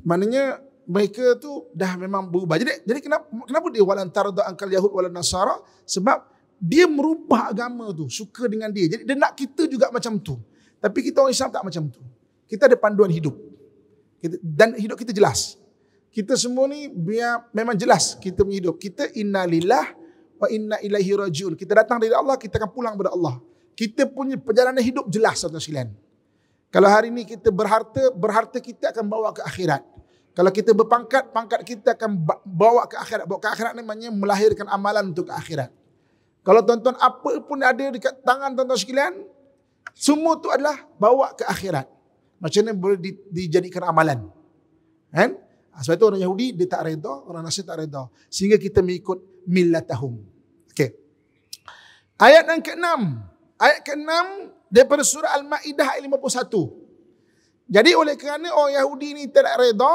maknanya mereka tu dah memang berubah. Jadi, jadi kenapa, kenapa dia walan tarda angkal Yahud walan Nasara? Sebab dia merubah agama tu. Suka dengan dia. Jadi dia nak kita juga macam tu. Tapi kita orang Islam tak macam tu. Kita ada panduan hidup. dan hidup kita jelas kita semua ni biar memang jelas kita punya hidup. Kita innalillah wa inna ilaihi rajiun. Kita datang dari Allah, kita akan pulang kepada Allah. Kita punya perjalanan hidup jelas satu silan. Kalau hari ini kita berharta, berharta kita akan bawa ke akhirat. Kalau kita berpangkat, pangkat kita akan bawa ke akhirat. Bawa ke akhirat ni maknanya melahirkan amalan untuk ke akhirat. Kalau tuan-tuan apa pun ada dekat tangan tuan-tuan sekalian, semua tu adalah bawa ke akhirat. Macam mana boleh dijadikan amalan. Kan? Eh? Ah, sebab itu orang Yahudi dia tak reda, orang Nasir tak reda. Sehingga kita mengikut millatahum. Okey. Ayat yang ke-6. Ayat ke-6 daripada surah Al-Maidah ayat 51. Jadi oleh kerana orang Yahudi ini tidak reda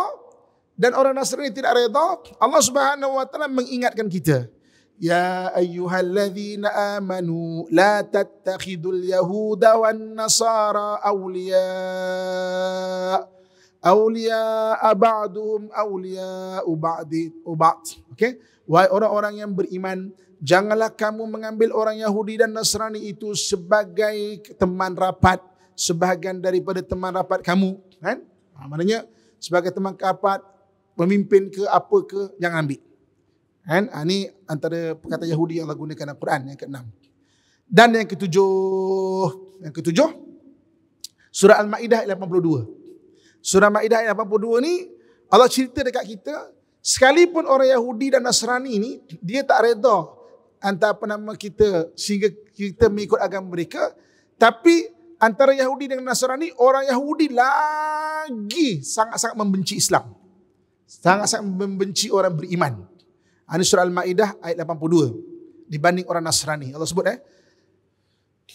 dan orang Nasrani tidak reda, Allah Subhanahu wa taala mengingatkan kita. Ya ayyuhalladzina amanu la tattakhidul yahuda wan nasara awliya'. Aulia abadum, Aulia بعض ubat. okay wahai orang-orang yang beriman janganlah kamu mengambil orang Yahudi dan Nasrani itu sebagai teman rapat sebahagian daripada teman rapat kamu kan ha, maknanya sebagai teman rapat pemimpin ke apa ke jangan ambil kan ini ha, antara perkataan Yahudi yang lagu gunakan dalam Quran yang keenam dan yang ketujuh yang ketujuh surah al-maidah 82 Surah Maidah ayat 82 ni Allah cerita dekat kita sekalipun orang Yahudi dan Nasrani ni dia tak reda antara apa nama kita sehingga kita mengikut agama mereka tapi antara Yahudi dengan Nasrani orang Yahudi lagi sangat-sangat membenci Islam sangat-sangat membenci orang beriman ha, ini surah Al-Maidah ayat 82 dibanding orang Nasrani Allah sebut eh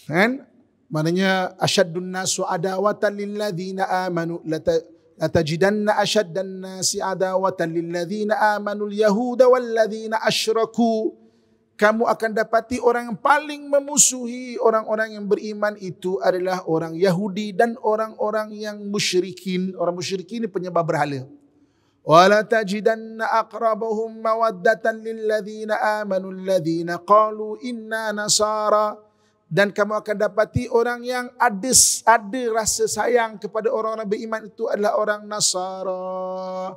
kan maknanya asyaddun nasu adawatan lilladzina amanu lata Latajidanna ashaddan nasi adawatan lilladhina amanul yahuda walladhina ashraku. Kamu akan dapati orang yang paling memusuhi orang-orang yang beriman itu adalah orang Yahudi dan orang-orang yang musyrikin. Orang musyrikin ini penyebab berhala. Walatajidanna akrabahum mawaddatan lilladhina amanul ladhina qalu inna nasara dan kamu akan dapati orang yang ada ada rasa sayang kepada orang-orang beriman itu adalah orang Nasara.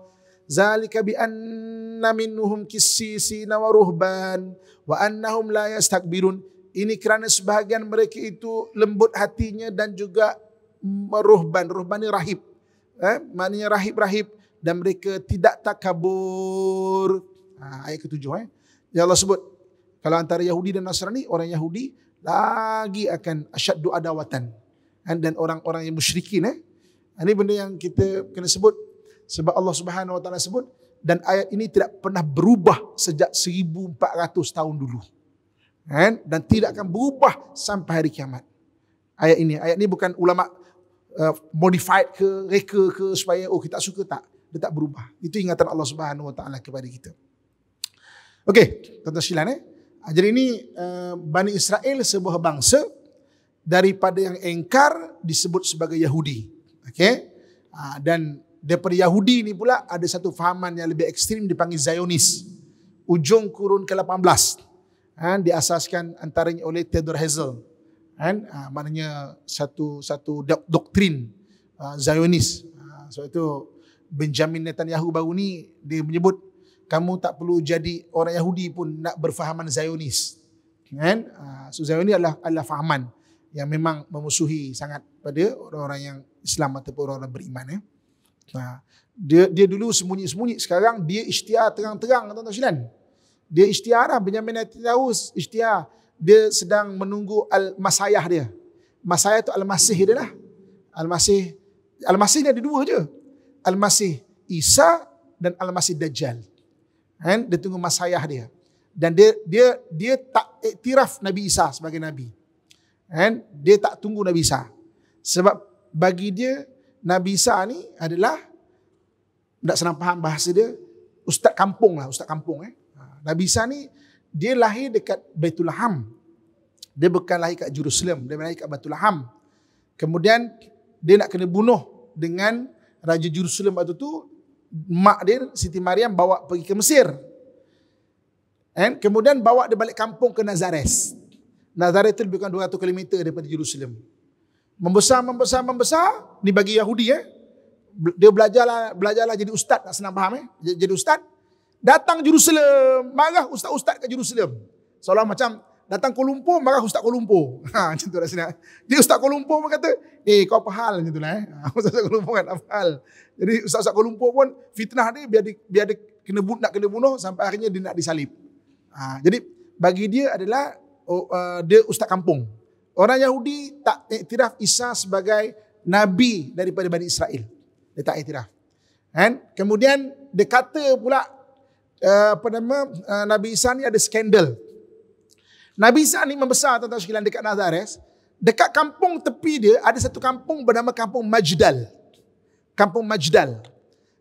Zalika bi anna minhum kisisina wa ruhban wa annahum la yastakbirun. Ini kerana sebahagian mereka itu lembut hatinya dan juga meruhban, Ruhban ni rahib. Eh, maknanya rahib-rahib dan mereka tidak takabur. Ha, ayat ketujuh. Eh. Ya Allah sebut. Kalau antara Yahudi dan Nasrani, orang Yahudi lagi akan asyaddu adawatan kan? dan orang-orang yang musyrikin eh ini benda yang kita kena sebut sebab Allah Subhanahu Wa Taala sebut dan ayat ini tidak pernah berubah sejak 1400 tahun dulu kan dan tidak akan berubah sampai hari kiamat ayat ini ayat ini bukan ulama uh, modified ke reka ke supaya oh kita suka tak dia tak berubah itu ingatan Allah Subhanahu Wa Taala kepada kita okey tuan-tuan silan eh Ah, jadi ini eh, Bani Israel sebuah bangsa daripada yang engkar disebut sebagai Yahudi. Okey. Ah, dan daripada Yahudi ini pula ada satu fahaman yang lebih ekstrim dipanggil Zionis. Ujung kurun ke-18. Ah, diasaskan antaranya oleh Theodore Hazel. Kan? Maknanya satu satu doktrin Zionis. Sebab itu Benjamin Netanyahu baru ni dia menyebut kamu tak perlu jadi orang Yahudi pun nak berfahaman Zionis. Kan? Ah, so Zionis adalah adalah fahaman yang memang memusuhi sangat pada orang-orang yang Islam ataupun orang-orang beriman. Eh? Ya. Nah, dia dia dulu sembunyi-sembunyi sekarang dia isytihar terang-terang tuan-tuan sekalian. Dia isytihar lah Benjamin Netanyahu isytihar. Dia sedang menunggu al-masayah dia. Masayah tu al-masih dia lah. Al-masih al-masih ni ada dua je. Al-masih Isa dan al-masih Dajjal kan dia tunggu masayah dia dan dia dia dia tak iktiraf Nabi Isa sebagai nabi kan dia tak tunggu Nabi Isa sebab bagi dia Nabi Isa ni adalah tak senang faham bahasa dia ustaz kampung lah ustaz kampung eh ha, Nabi Isa ni dia lahir dekat Baitul Laham dia bukan lahir kat Jerusalem dia lahir kat Baitul Laham kemudian dia nak kena bunuh dengan raja Jerusalem waktu tu mak dia Siti Mariam bawa pergi ke Mesir. And kemudian bawa dia balik kampung ke Nazares. Nazareth itu lebih kurang 200 km daripada Jerusalem. Membesar, membesar, membesar. Ini bagi Yahudi ya. Eh? Dia belajarlah belajarlah jadi ustaz. Tak senang faham ya. Eh? Jadi, jadi ustaz. Datang Jerusalem. Marah ustaz-ustaz ke Jerusalem. Seolah macam datang Kuala Lumpur marah Ustaz Kuala Lumpur. Ha macam tu lah senang. Dia Ustaz Kuala Lumpur pun kata, "Eh, kau apa hal macam tu lah eh?" Ha, ustaz Kuala Lumpur kan apa hal. Jadi Ustaz Ustaz Kuala Lumpur pun fitnah dia biar dia, biar dia kena bunuh nak kena bunuh sampai akhirnya dia nak disalib. Ha, jadi bagi dia adalah oh, uh, dia ustaz kampung. Orang Yahudi tak iktiraf Isa sebagai nabi daripada Bani Israel. Dia tak iktiraf. Kan? Kemudian dia kata pula uh, apa nama uh, Nabi Isa ni ada skandal. Nabi Isa ni membesar tuan-tuan sekalian dekat Nazareth. Dekat kampung tepi dia ada satu kampung bernama kampung Majdal. Kampung Majdal.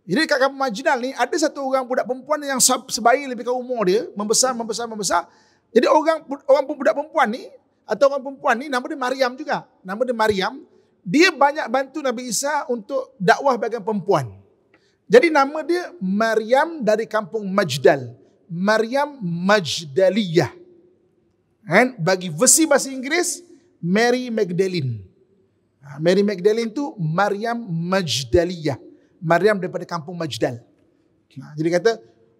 Jadi dekat kampung Majdal ni ada satu orang budak perempuan yang sebaik lebih kau umur dia. Membesar, membesar, membesar. Jadi orang orang budak perempuan ni atau orang perempuan ni nama dia Maryam juga. Nama dia Maryam. Dia banyak bantu Nabi Isa untuk dakwah bagian perempuan. Jadi nama dia Maryam dari kampung Majdal. Maryam Majdaliyah. Kan? Bagi versi bahasa Inggeris, Mary Magdalene. Ha, Mary Magdalene tu Maryam Majdaliyah. Maryam daripada kampung Majdal. Ha, jadi kata,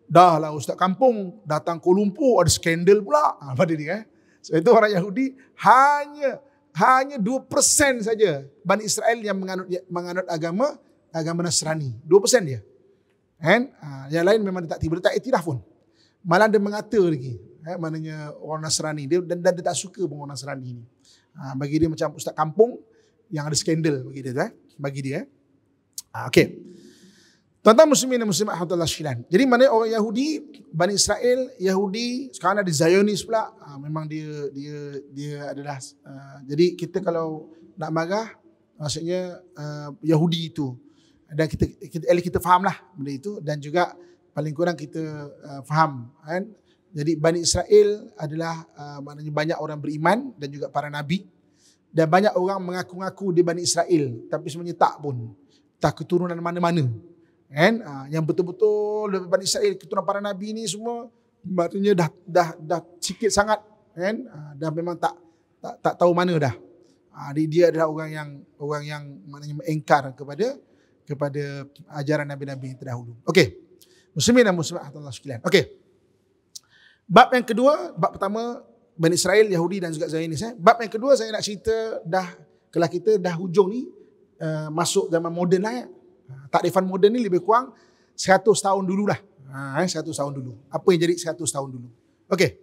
dah lah ustaz kampung datang Kuala Lumpur, ada skandal pula. Ha, pada dia. Eh. So itu orang Yahudi hanya hanya 2% saja Bani Israel yang menganut, menganut agama agama Nasrani. 2% dia. Kan? Ha, yang lain memang dia tak tiba, dia tak iktiraf pun. Malah dia mengata lagi, eh, maknanya orang Nasrani dia dan, dan dia tak suka pun orang Nasrani ni. Ha, bagi dia macam ustaz kampung yang ada skandal bagi dia tu eh. Bagi dia eh. Ha, okay. Tuan-tuan muslimin dan muslimat alhamdulillah syilan. Jadi mana orang Yahudi, Bani Israel, Yahudi, sekarang ada Zionis pula, ha, memang dia dia dia adalah uh, jadi kita kalau nak marah maksudnya uh, Yahudi itu dan kita kita, kita, kita fahamlah benda itu dan juga paling kurang kita uh, faham kan jadi Bani Israel adalah uh, maknanya banyak orang beriman dan juga para nabi. Dan banyak orang mengaku-ngaku di Bani Israel tapi sebenarnya tak pun. Tak keturunan mana-mana. Kan? Uh, yang betul-betul dari Bani Israel keturunan para nabi ini semua maknanya dah dah dah sikit sangat kan? Uh, dah memang tak tak tak tahu mana dah. Uh, dia, dia adalah orang yang orang yang maknanya mengingkar kepada kepada ajaran nabi-nabi terdahulu. Okey. Muslimin dan muslimat Allah sekalian. Okey. Bab yang kedua, bab pertama Bani Israel, Yahudi dan juga Zionis. Eh. Bab yang kedua saya nak cerita dah kelas kita dah hujung ni uh, masuk zaman moden lah. Eh. Ah, takrifan moden ni lebih kurang 100 tahun dulu lah. Ha, ah, eh, 100 tahun dulu. Apa yang jadi 100 tahun dulu. Okey.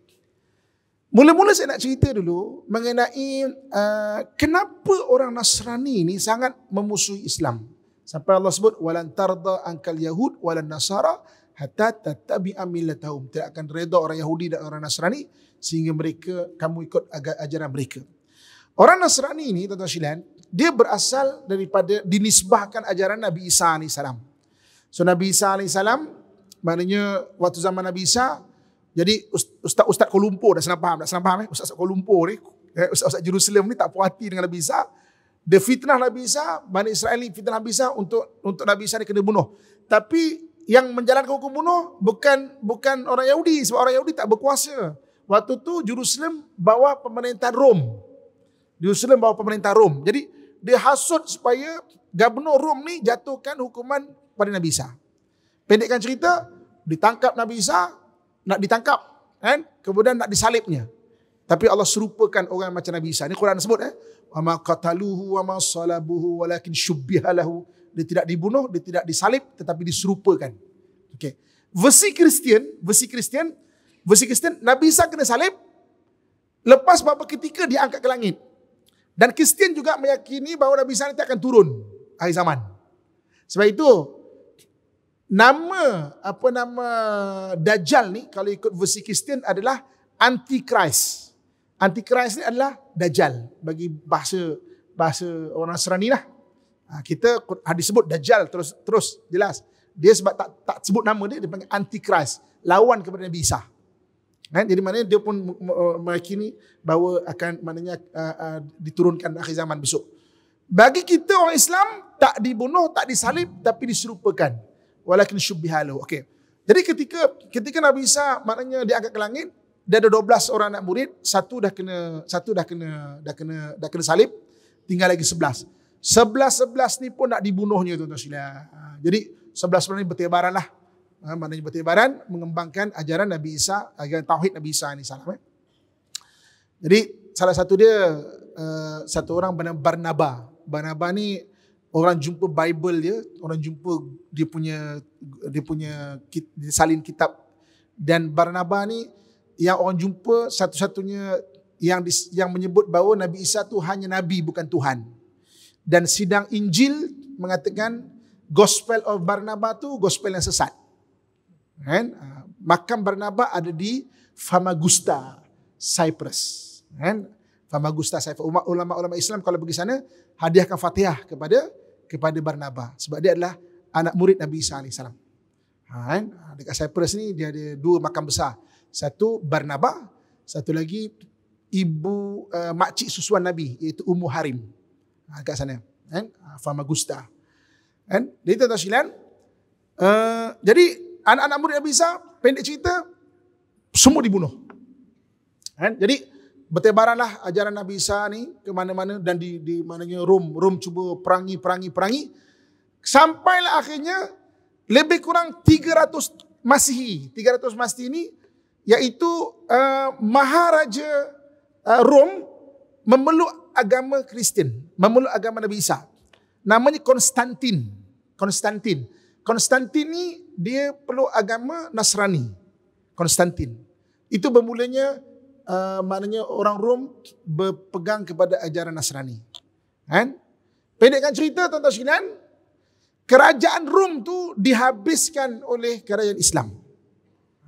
Mula-mula saya nak cerita dulu mengenai uh, kenapa orang Nasrani ni sangat memusuhi Islam. Sampai Allah sebut walantarda angkal Yahud walan Nasara hatta tattabi'a millatahum tidak akan redha orang Yahudi dan orang Nasrani sehingga mereka kamu ikut ajaran mereka. Orang Nasrani ini tuan-tuan sekalian, dia berasal daripada dinisbahkan ajaran Nabi Isa alaihi salam. So Nabi Isa alaihi salam maknanya waktu zaman Nabi Isa jadi ustaz-ustaz Kuala Lumpur dah senang faham, dah senang faham eh ustaz-ustaz Kuala Lumpur ni eh? ustaz-ustaz Jerusalem ni tak puas hati dengan Nabi Isa. Dia fitnah Nabi Isa, Bani Israel ni fitnah Nabi Isa untuk untuk Nabi Isa ni kena bunuh. Tapi yang menjalankan hukum bunuh bukan bukan orang Yahudi sebab orang Yahudi tak berkuasa. Waktu tu Jerusalem bawa pemerintah Rom. Jerusalem bawa pemerintah Rom. Jadi dia hasut supaya gubernur Rom ni jatuhkan hukuman pada Nabi Isa. Pendekkan cerita, ditangkap Nabi Isa, nak ditangkap, kan? Kemudian nak disalibnya. Tapi Allah serupakan orang macam Nabi Isa. Ini Quran sebut eh. Wa ma qataluhu wa ma salabuhu walakin shubbiha lahu dia tidak dibunuh, dia tidak disalib tetapi diserupakan. Okey. Versi Kristian, versi Kristian, versi Kristian Nabi Isa kena salib lepas beberapa ketika dia angkat ke langit. Dan Kristian juga meyakini bahawa Nabi Isa nanti akan turun akhir zaman. Sebab itu nama apa nama Dajal ni kalau ikut versi Kristian adalah Antichrist. Antichrist ni adalah Dajal bagi bahasa bahasa orang Nasrani lah. Ha, kita ada ha, sebut dajjal terus terus jelas dia sebab tak tak sebut nama dia dia panggil antichrist lawan kepada Nabi Isa kan jadi mana dia pun meyakini bahawa akan maknanya uh, uh, diturunkan akhir zaman besok bagi kita orang Islam tak dibunuh tak disalib tapi diserupakan walakin syubbihalu okey jadi ketika ketika Nabi Isa maknanya angkat ke langit dia ada 12 orang anak murid satu dah kena satu dah kena dah kena dah kena salib tinggal lagi 11 Sebelas-sebelas ni pun nak dibunuhnya tuan-tuan sila. Ha, jadi sebelas-sebelas ni bertibaran lah. Ha, maknanya bertibaran mengembangkan ajaran Nabi Isa, ajaran Tauhid Nabi Isa ni salam. Eh. Jadi salah satu dia, uh, satu orang bernama Barnaba. Barnaba ni orang jumpa Bible dia, orang jumpa dia punya dia punya dia salin kitab. Dan Barnaba ni yang orang jumpa satu-satunya yang yang menyebut bahawa Nabi Isa tu hanya Nabi bukan Tuhan dan sidang Injil mengatakan Gospel of Barnaba tu gospel yang sesat. Kan? Ah, makam Barnaba ada di Famagusta, Cyprus. Kan? Famagusta, Cyprus. Ulama-ulama Islam kalau pergi sana hadiahkan fatihah kepada kepada Barnaba. Sebab dia adalah anak murid Nabi Isa AS. Ah, kan? Ah, dekat Cyprus ni dia ada dua makam besar. Satu Barnaba, satu lagi ibu uh, makcik susuan Nabi iaitu Ummu Harim ha, kat sana kan ah, Famagusta kan jadi tuan-tuan sekalian uh, jadi anak-anak murid Nabi Isa pendek cerita semua dibunuh kan jadi bertebaranlah ajaran Nabi Isa ni ke mana-mana dan di di mana Rom Rom cuba perangi perangi perangi sampailah akhirnya lebih kurang 300 Masihi 300 Masihi ni iaitu uh, maharaja uh, Rom memeluk agama Kristen memeluk agama Nabi Isa. Namanya Konstantin. Konstantin. Konstantin ni dia peluk agama Nasrani. Konstantin. Itu bermulanya uh, maknanya orang Rom berpegang kepada ajaran Nasrani. Kan? Pendekkan cerita tuan-tuan sekalian, kan? kerajaan Rom tu dihabiskan oleh kerajaan Islam.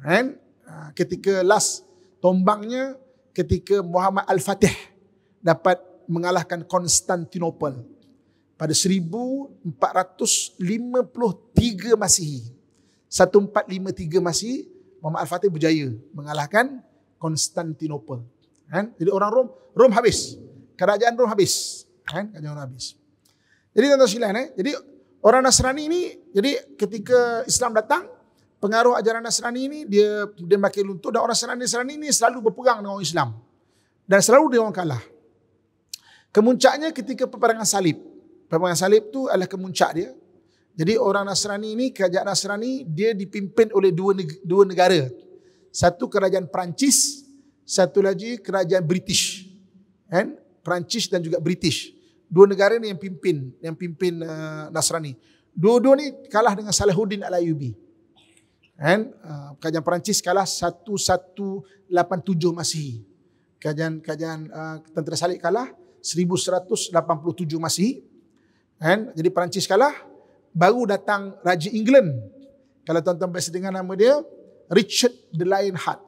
Kan? Ha, ketika last tombangnya ketika Muhammad Al-Fatih dapat mengalahkan Konstantinopel pada 1453 Masihi. 1453 Masihi Muhammad Al-Fatih berjaya mengalahkan Konstantinopel. Kan? Jadi orang Rom, Rom habis. Kerajaan Rom habis. Kan? Kerajaan Rom habis. Jadi tuan-tuan sekalian, eh? jadi orang Nasrani ini, jadi ketika Islam datang, pengaruh ajaran Nasrani ini, dia dia makin luntur. Dan orang Nasrani, Nasrani ini selalu berperang dengan orang Islam. Dan selalu dia orang kalah. Kemuncaknya ketika peperangan salib. Peperangan salib tu adalah kemuncak dia. Jadi orang Nasrani ini, kerajaan Nasrani, dia dipimpin oleh dua dua negara. Satu kerajaan Perancis, satu lagi kerajaan British. Kan? Perancis dan juga British. Dua negara ni yang pimpin, yang pimpin uh, Nasrani. Dua-dua ni kalah dengan Salahuddin Al-Ayubi. Kan? Uh, kerajaan Perancis kalah 1187 Masihi. Kerajaan, kerajaan uh, tentera salib kalah 1187. 1187 Masih. Kan? Jadi Perancis kalah. Baru datang Raja England. Kalau tuan-tuan biasa dengar nama dia. Richard the Lionheart.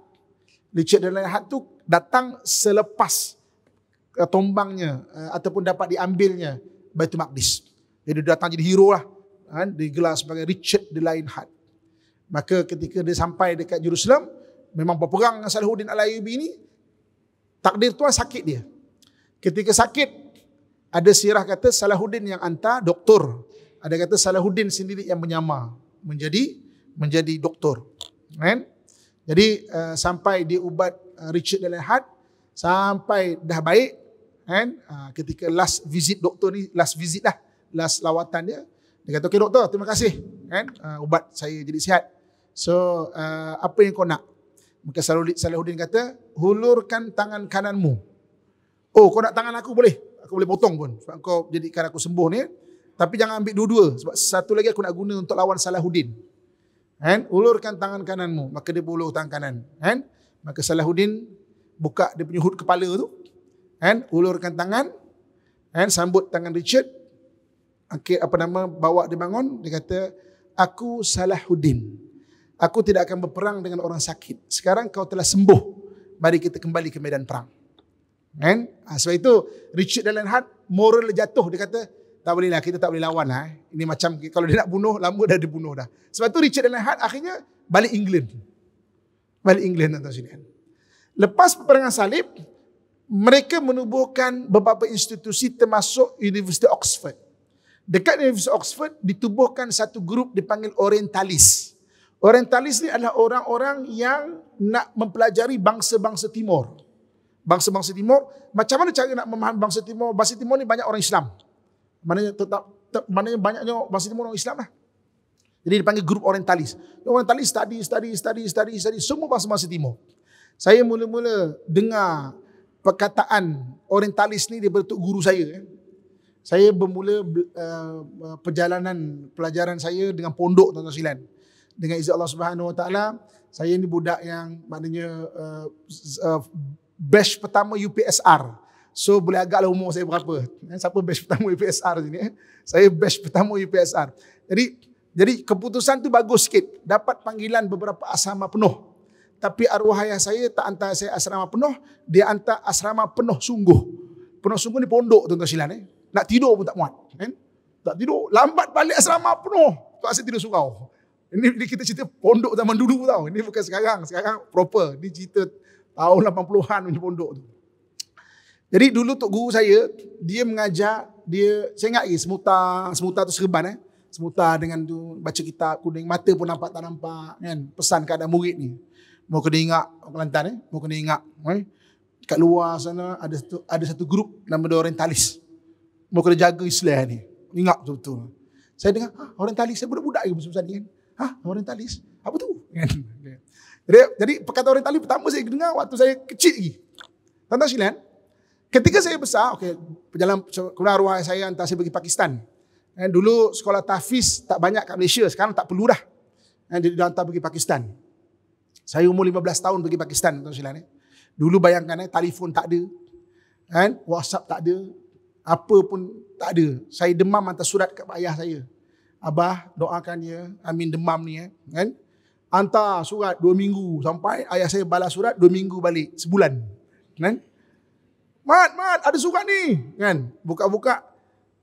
Richard the Lionheart tu datang selepas eh, tombangnya. Eh, ataupun dapat diambilnya. Baitul Maqdis. Jadi dia datang jadi hero lah. Kan? Digelar sebagai Richard the Lionheart. Maka ketika dia sampai dekat Jerusalem. Memang berperang dengan Salahuddin Al-Ayubi ini. Takdir tuan sakit dia. Ketika sakit, ada sirah kata Salahuddin yang hantar doktor. Ada kata Salahuddin sendiri yang menyamar menjadi menjadi doktor. Kan? Jadi uh, sampai dia ubat uh, Richard dalam had sampai dah baik kan uh, ketika last visit doktor ni last visit lah last lawatan dia dia kata okey doktor terima kasih kan uh, ubat saya jadi sihat. So uh, apa yang kau nak? Maka Salahuddin kata hulurkan tangan kananmu. Oh kau nak tangan aku boleh. Aku boleh potong pun. Sebab kau jadikan aku sembuh ni. Tapi jangan ambil dua-dua. Sebab satu lagi aku nak guna untuk lawan Salahuddin. Kan? Ulurkan tangan kananmu. Maka dia ulur tangan kanan. Kan? Maka Salahuddin buka dia punya hood kepala tu. Kan? Ulurkan tangan. Kan? Sambut tangan Richard. Okay, apa nama bawa dia bangun. Dia kata, aku Salahuddin. Aku tidak akan berperang dengan orang sakit. Sekarang kau telah sembuh. Mari kita kembali ke medan perang. Kan? Ha, sebab itu Richard dan Hart moral jatuh dia kata tak boleh lah kita tak boleh lawan lah. Eh. Ini macam kalau dia nak bunuh lama dah dia bunuh dah. Sebab itu Richard dan Hart akhirnya balik England. Balik England tuan sini. Lepas peperangan salib mereka menubuhkan beberapa institusi termasuk Universiti Oxford. Dekat Universiti Oxford ditubuhkan satu grup dipanggil Orientalis. Orientalis ni adalah orang-orang yang nak mempelajari bangsa-bangsa timur bangsa-bangsa timur. Macam mana cara nak memahami bangsa timur? Bangsa timur ni banyak orang Islam. Maknanya tetap maknanya banyaknya bangsa timur orang Islam lah. Jadi dipanggil grup orientalis. Orientalis study, study, study, study, study. Semua bangsa-bangsa timur. Saya mula-mula dengar perkataan orientalis ni daripada Tok Guru saya. Eh. Saya bermula uh, perjalanan pelajaran saya dengan pondok Tuan Silan. Dengan izin Allah Subhanahu Wa Taala, saya ni budak yang maknanya uh, uh, batch pertama UPSR. So boleh agaklah umur saya berapa. Eh, siapa batch pertama UPSR sini? Eh? Saya batch pertama UPSR. Jadi jadi keputusan tu bagus sikit. Dapat panggilan beberapa asrama penuh. Tapi arwah ayah saya tak hantar saya asrama penuh. Dia hantar asrama penuh sungguh. Penuh sungguh ni pondok tuan silan. Eh? Nak tidur pun tak muat. Eh? Tak tidur. Lambat balik asrama penuh. Tak saya tidur surau. Ini, ini kita cerita pondok zaman dulu tau. Ini bukan sekarang. Sekarang proper. Ini cerita tahun 80-an punya pondok tu. Jadi dulu tok guru saya dia mengajar dia saya ingat lagi semuta semuta tu serban eh. Semuta dengan tu baca kitab kuning mata pun nampak tak nampak kan pesan kepada murid ni. Mau kena ingat Kelantan eh, mau kena ingat. Eh? Kat luar sana ada satu ada satu grup nama dia Orientalis. Mau kena jaga Islam ni. Ingat betul-betul. Saya dengar ah, Orientalis saya budak-budak lagi besar-besar ni Ha, Orientalis. Apa tu? Kan. Jadi, jadi perkataan orang Itali pertama saya dengar waktu saya kecil lagi. tuan silan. ketika saya besar, okay, perjalanan kemudian arwah saya hantar saya pergi Pakistan. Dan eh, dulu sekolah tahfiz tak banyak kat Malaysia, sekarang tak perlu dah. And eh, jadi dia hantar pergi Pakistan. Saya umur 15 tahun pergi Pakistan, tuan silan silian. Eh. Dulu bayangkan, eh, telefon tak ada. And WhatsApp tak ada. Apa pun tak ada. Saya demam hantar surat kepada ayah saya. Abah doakan dia, amin demam ni. Eh. And, hantar surat dua minggu sampai ayah saya balas surat dua minggu balik sebulan kan mat mat ada surat ni kan buka-buka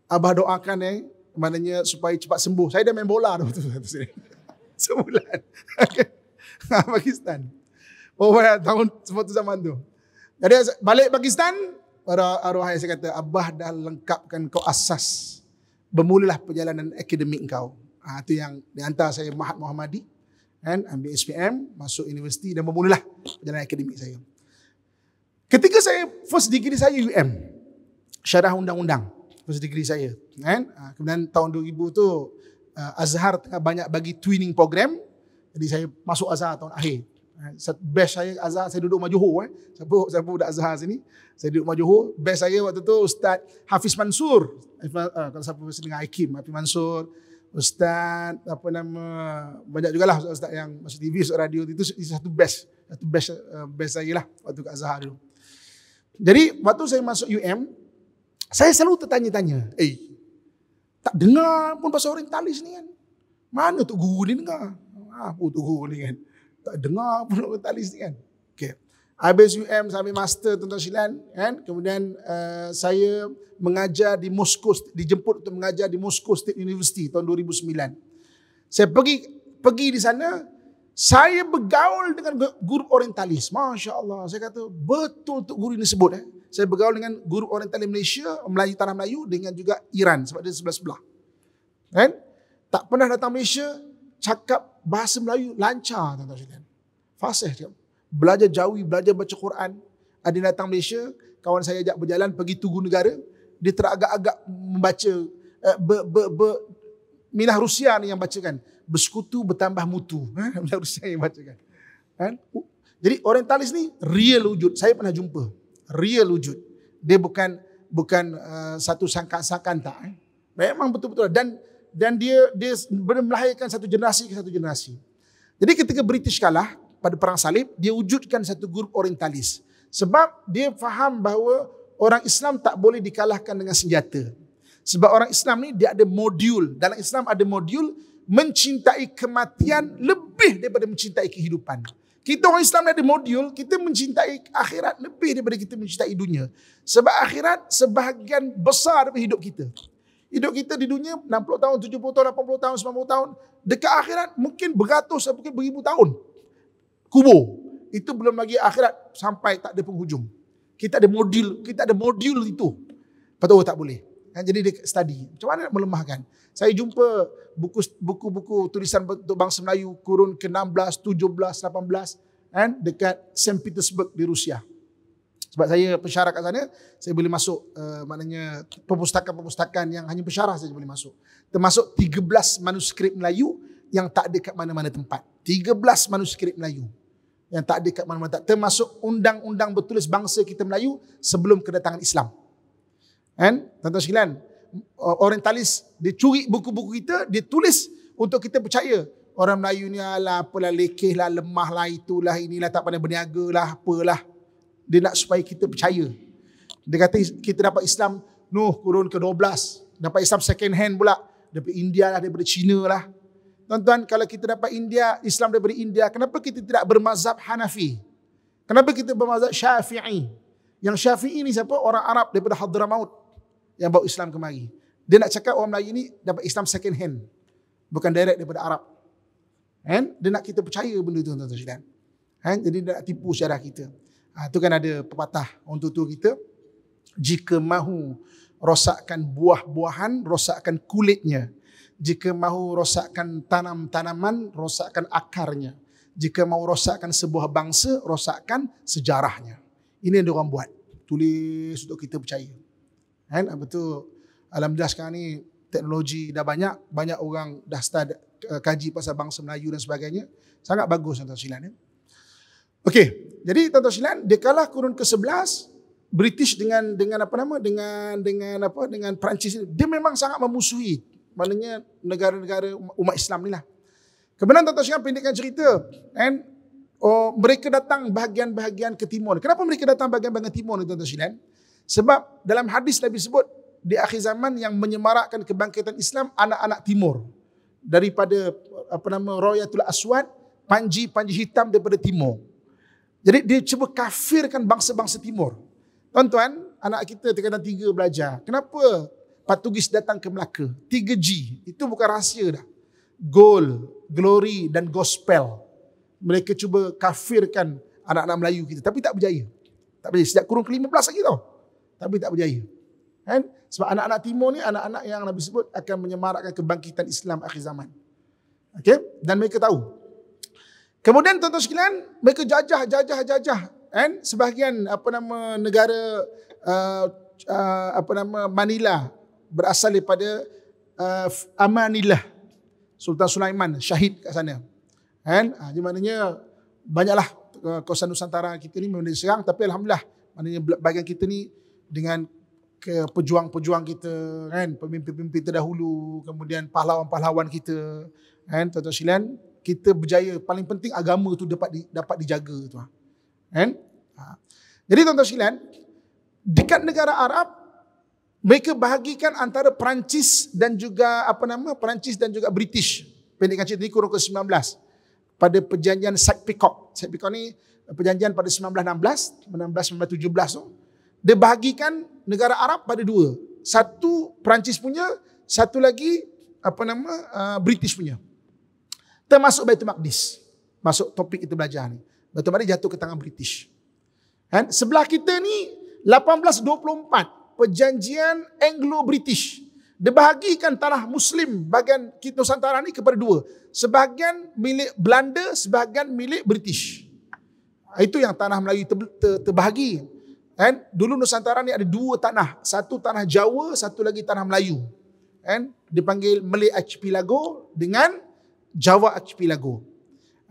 abah doakan eh maknanya supaya cepat sembuh saya dah main bola dah sebulan Pakistan oh well, tahun sebab zaman tu jadi balik Pakistan para arwah ayah saya kata abah dah lengkapkan kau asas bermulalah perjalanan akademik kau Itu ah, ha, yang dihantar saya Mahat Muhammadiyah kan ambil SPM masuk universiti dan bermulalah perjalanan akademik saya ketika saya first degree saya UM syarah undang-undang first degree saya kan ah, kemudian tahun 2000 tu ah, Azhar tengah banyak bagi twinning program jadi saya masuk Azhar tahun akhir best ah, saya Azhar saya duduk Majuho eh siapa siapa budak Azhar sini saya duduk Majuho best saya waktu tu Ustaz Hafiz Mansur kalau siapa dengar Hakim Hafiz Mansur ustaz apa nama banyak jugalah ustaz, -ustaz yang masuk TV masuk radio itu satu best satu best eh, best saya lah waktu kat Zahar dulu. Jadi waktu saya masuk UM saya selalu tertanya-tanya, eh tak dengar pun pasal orientalis ni kan. Mana tu guru ni dengar? Ah, tu guru ni kan. Tak dengar pun orientalis ni kan. Okay. Habis UM sampai master tuan-tuan silan kan? Kemudian uh, saya mengajar di Moscow Dijemput untuk mengajar di Moscow State University tahun 2009 Saya pergi pergi di sana Saya bergaul dengan guru orientalis Masya Allah Saya kata betul untuk guru ini sebut eh? Saya bergaul dengan guru orientalis Malaysia Melayu Tanah Melayu dengan juga Iran Sebab dia sebelah-sebelah kan? Tak pernah datang Malaysia Cakap bahasa Melayu lancar tuan-tuan silan Fasih cakap belajar jawi, belajar baca Quran. Ada datang Malaysia, kawan saya ajak berjalan pergi Tugu Negara. Dia teragak-agak membaca, eh, ber, ber, ber, Minah Rusia ni yang bacakan. Bersekutu bertambah mutu. Ha? Minah Rusia yang bacakan. Ha? Jadi orientalis ni real wujud. Saya pernah jumpa. Real wujud. Dia bukan bukan uh, satu sangka-sangkaan tak. Eh? Memang betul-betul. Dan dan dia dia melahirkan satu generasi ke satu generasi. Jadi ketika British kalah, pada perang salib dia wujudkan satu grup orientalis sebab dia faham bahawa orang Islam tak boleh dikalahkan dengan senjata sebab orang Islam ni dia ada modul dalam Islam ada modul mencintai kematian lebih daripada mencintai kehidupan kita orang Islam ada modul kita mencintai akhirat lebih daripada kita mencintai dunia sebab akhirat sebahagian besar daripada hidup kita Hidup kita di dunia 60 tahun, 70 tahun, 80 tahun, 90 tahun. Dekat akhirat mungkin beratus, mungkin beribu tahun kubur. Itu belum lagi akhirat sampai tak ada penghujung. Kita ada modul, kita ada modul itu. Patut oh, tak boleh. Kan, jadi dia study. Macam mana nak melemahkan? Saya jumpa buku, buku-buku tulisan untuk bangsa Melayu kurun ke-16, 17, 18 kan? dekat St. Petersburg di Rusia. Sebab saya pensyarah kat sana, saya boleh masuk uh, maknanya perpustakaan-perpustakaan yang hanya pensyarah saja boleh masuk. Termasuk 13 manuskrip Melayu yang tak ada kat mana-mana tempat. 13 manuskrip Melayu yang tak ada kat mana-mana tak termasuk undang-undang bertulis bangsa kita Melayu sebelum kedatangan Islam. Kan? Tuan-tuan sekalian, eh, orientalis dicuri buku-buku kita, dia tulis untuk kita percaya orang Melayu ni alah apalah lekeh lah, lemah lah, itulah, inilah, tak pandai berniaga lah, apalah. Dia nak supaya kita percaya. Dia kata kita dapat Islam Nuh kurun ke-12. Dapat Islam second hand pula. Dapat India lah, daripada China lah. Tuan-tuan, kalau kita dapat India, Islam daripada India, kenapa kita tidak bermazhab Hanafi? Kenapa kita bermazhab Syafi'i? Yang Syafi'i ni siapa? Orang Arab daripada Hadramaut yang bawa Islam kemari. Dia nak cakap orang Melayu ni dapat Islam second hand. Bukan direct daripada Arab. And dia nak kita percaya benda tu tuan-tuan sekalian. And jadi dia nak tipu sejarah kita. Ha, kan ada pepatah untuk tu kita. Jika mahu rosakkan buah-buahan, rosakkan kulitnya jika mahu rosakkan tanam-tanaman, rosakkan akarnya. Jika mahu rosakkan sebuah bangsa, rosakkan sejarahnya. Ini yang diorang buat. Tulis untuk kita percaya. Kan? Apa tu? Alhamdulillah sekarang ni teknologi dah banyak. Banyak orang dah start eh, kaji pasal bangsa Melayu dan sebagainya. Sangat bagus Tuan Silan. Ya? Okey. Jadi Tuan Silan, dia kalah kurun ke-11. British dengan dengan apa nama dengan dengan apa dengan Perancis dia memang sangat memusuhi maknanya negara-negara umat Islam ni lah. Kemudian Tuan-Tuan Syekhan pendekkan cerita. And, oh, mereka datang bahagian-bahagian ke timur. Kenapa mereka datang bahagian-bahagian timur ni Tuan-Tuan Syekhan? Sebab dalam hadis Nabi sebut, di akhir zaman yang menyemarakkan kebangkitan Islam, anak-anak timur. Daripada apa nama Royatul Aswad, panji-panji hitam daripada timur. Jadi dia cuba kafirkan bangsa-bangsa timur. Tuan-tuan, anak kita terkadang tiga belajar. Kenapa Portugis datang ke Melaka. 3G. Itu bukan rahsia dah. Goal, glory dan gospel. Mereka cuba kafirkan anak-anak Melayu kita. Tapi tak berjaya. Tak berjaya. Sejak kurun ke-15 lagi tau. Tapi tak berjaya. Kan? Sebab anak-anak timur ni anak-anak yang Nabi sebut akan menyemarakkan kebangkitan Islam akhir zaman. Okay? Dan mereka tahu. Kemudian tuan-tuan sekalian, mereka jajah, jajah, jajah. Kan? Sebahagian apa nama negara uh, Uh, apa nama Manila berasal daripada uh, Amanillah Sultan Sulaiman syahid kat sana. Kan? Ha, jadi maknanya banyaklah uh, kawasan Nusantara kita ni memang diserang tapi alhamdulillah maknanya bagian kita ni dengan ke pejuang-pejuang kita kan pemimpin-pemimpin terdahulu kemudian pahlawan-pahlawan kita kan tuan-tuan silan kita berjaya paling penting agama tu dapat di, dapat dijaga tuan ah. kan ha. jadi tuan-tuan silan dekat negara Arab mereka bahagikan antara Perancis dan juga apa nama Perancis dan juga British. Pendekan cerita ini kurung ke-19 pada perjanjian Sykes-Picot. Sykes-Picot ni perjanjian pada 1916, 1917 tu. Dia bahagikan negara Arab pada dua. Satu Perancis punya, satu lagi apa nama uh, British punya. Termasuk Baitul Maqdis. Masuk topik kita belajar ni. Baitul Maqdis jatuh ke tangan British. Kan? Sebelah kita ni 1824 perjanjian Anglo-British. Dia bahagikan tanah Muslim bagian Nusantara ni kepada dua. Sebahagian milik Belanda, sebahagian milik British. Ah, itu yang tanah Melayu ter, ter, terbahagi. And dulu Nusantara ni ada dua tanah. Satu tanah Jawa, satu lagi tanah Melayu. And dipanggil Melayu Archipelago dengan Jawa Archipelago.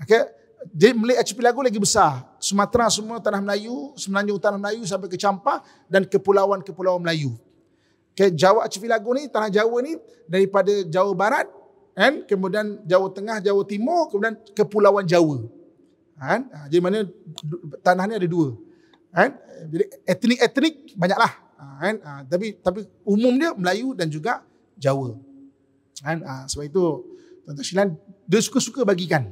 Okay. Jadi Melik Aceh Pilago lagi besar. Sumatera semua tanah Melayu, semenanjung tanah Melayu sampai ke Campah dan kepulauan-kepulauan Melayu. Okay, Jawa Aceh Pilago ni, tanah Jawa ni daripada Jawa Barat and kemudian Jawa Tengah, Jawa Timur, kemudian kepulauan Jawa. Kan? Ha, jadi mana tanah ni ada dua. Kan? Jadi etnik-etnik banyaklah. Ha, kan? Ha, tapi tapi umum dia Melayu dan juga Jawa. Kan? Sebab itu, Tuan-Tuan Silan, dia suka-suka bagikan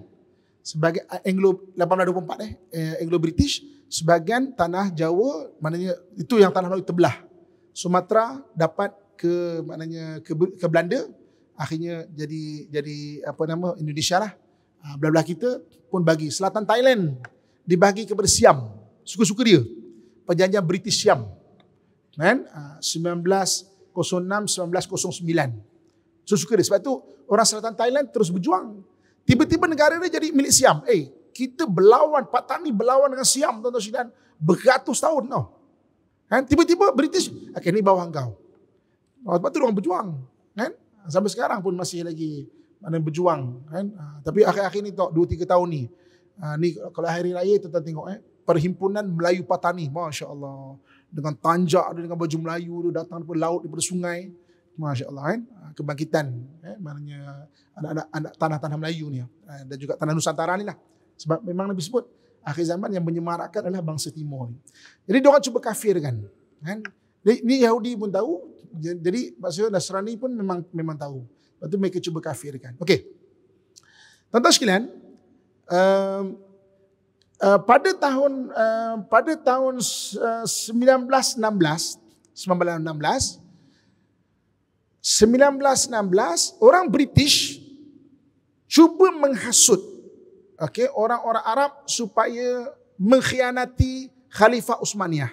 sebagai ah, Anglo 1824 eh, eh Anglo British sebagian tanah Jawa maknanya itu yang tanah Melayu terbelah. Sumatera dapat ke maknanya ke, ke Belanda akhirnya jadi jadi apa nama Indonesia lah. Ah, belah-belah kita pun bagi selatan Thailand dibagi kepada Siam. suku suka dia. Perjanjian British Siam. Kan? 1906 ah, 1909. Suka-suka dia sebab tu orang selatan Thailand terus berjuang Tiba-tiba negara dia jadi milik Siam. Eh, kita berlawan, Pak Tani berlawan dengan Siam, tuan-tuan sidang, beratus tahun tau. Kan? Tiba-tiba British, okay, ni bawah engkau. Lepas oh, tu orang berjuang. Kan? Sampai sekarang pun masih lagi mana berjuang. Kan? Ah, tapi akhir-akhir ni tau, dua tiga tahun ni. Ah, ni kalau hari raya tuan-tuan tengok eh. Perhimpunan Melayu Patani, Masya Allah. Dengan tanjak dia, dengan baju Melayu dia datang daripada laut, daripada sungai. Masya Allah kan? Ah, kebangkitan eh, maknanya anak-anak tanah-tanah Melayu ni eh, dan juga tanah Nusantara ni lah sebab memang Nabi sebut akhir zaman yang menyemarakkan adalah bangsa timur ni. Jadi dia orang cuba kafir kan. Jadi, ni Yahudi pun tahu jadi maksudnya Nasrani pun memang memang tahu. Lepas tu mereka cuba kafir kan? Okey. Tuan-tuan sekalian, uh, uh, pada tahun uh, pada tahun uh, 1916 1916 1916 orang British cuba menghasut okey orang-orang Arab supaya mengkhianati Khalifah Utsmaniyah.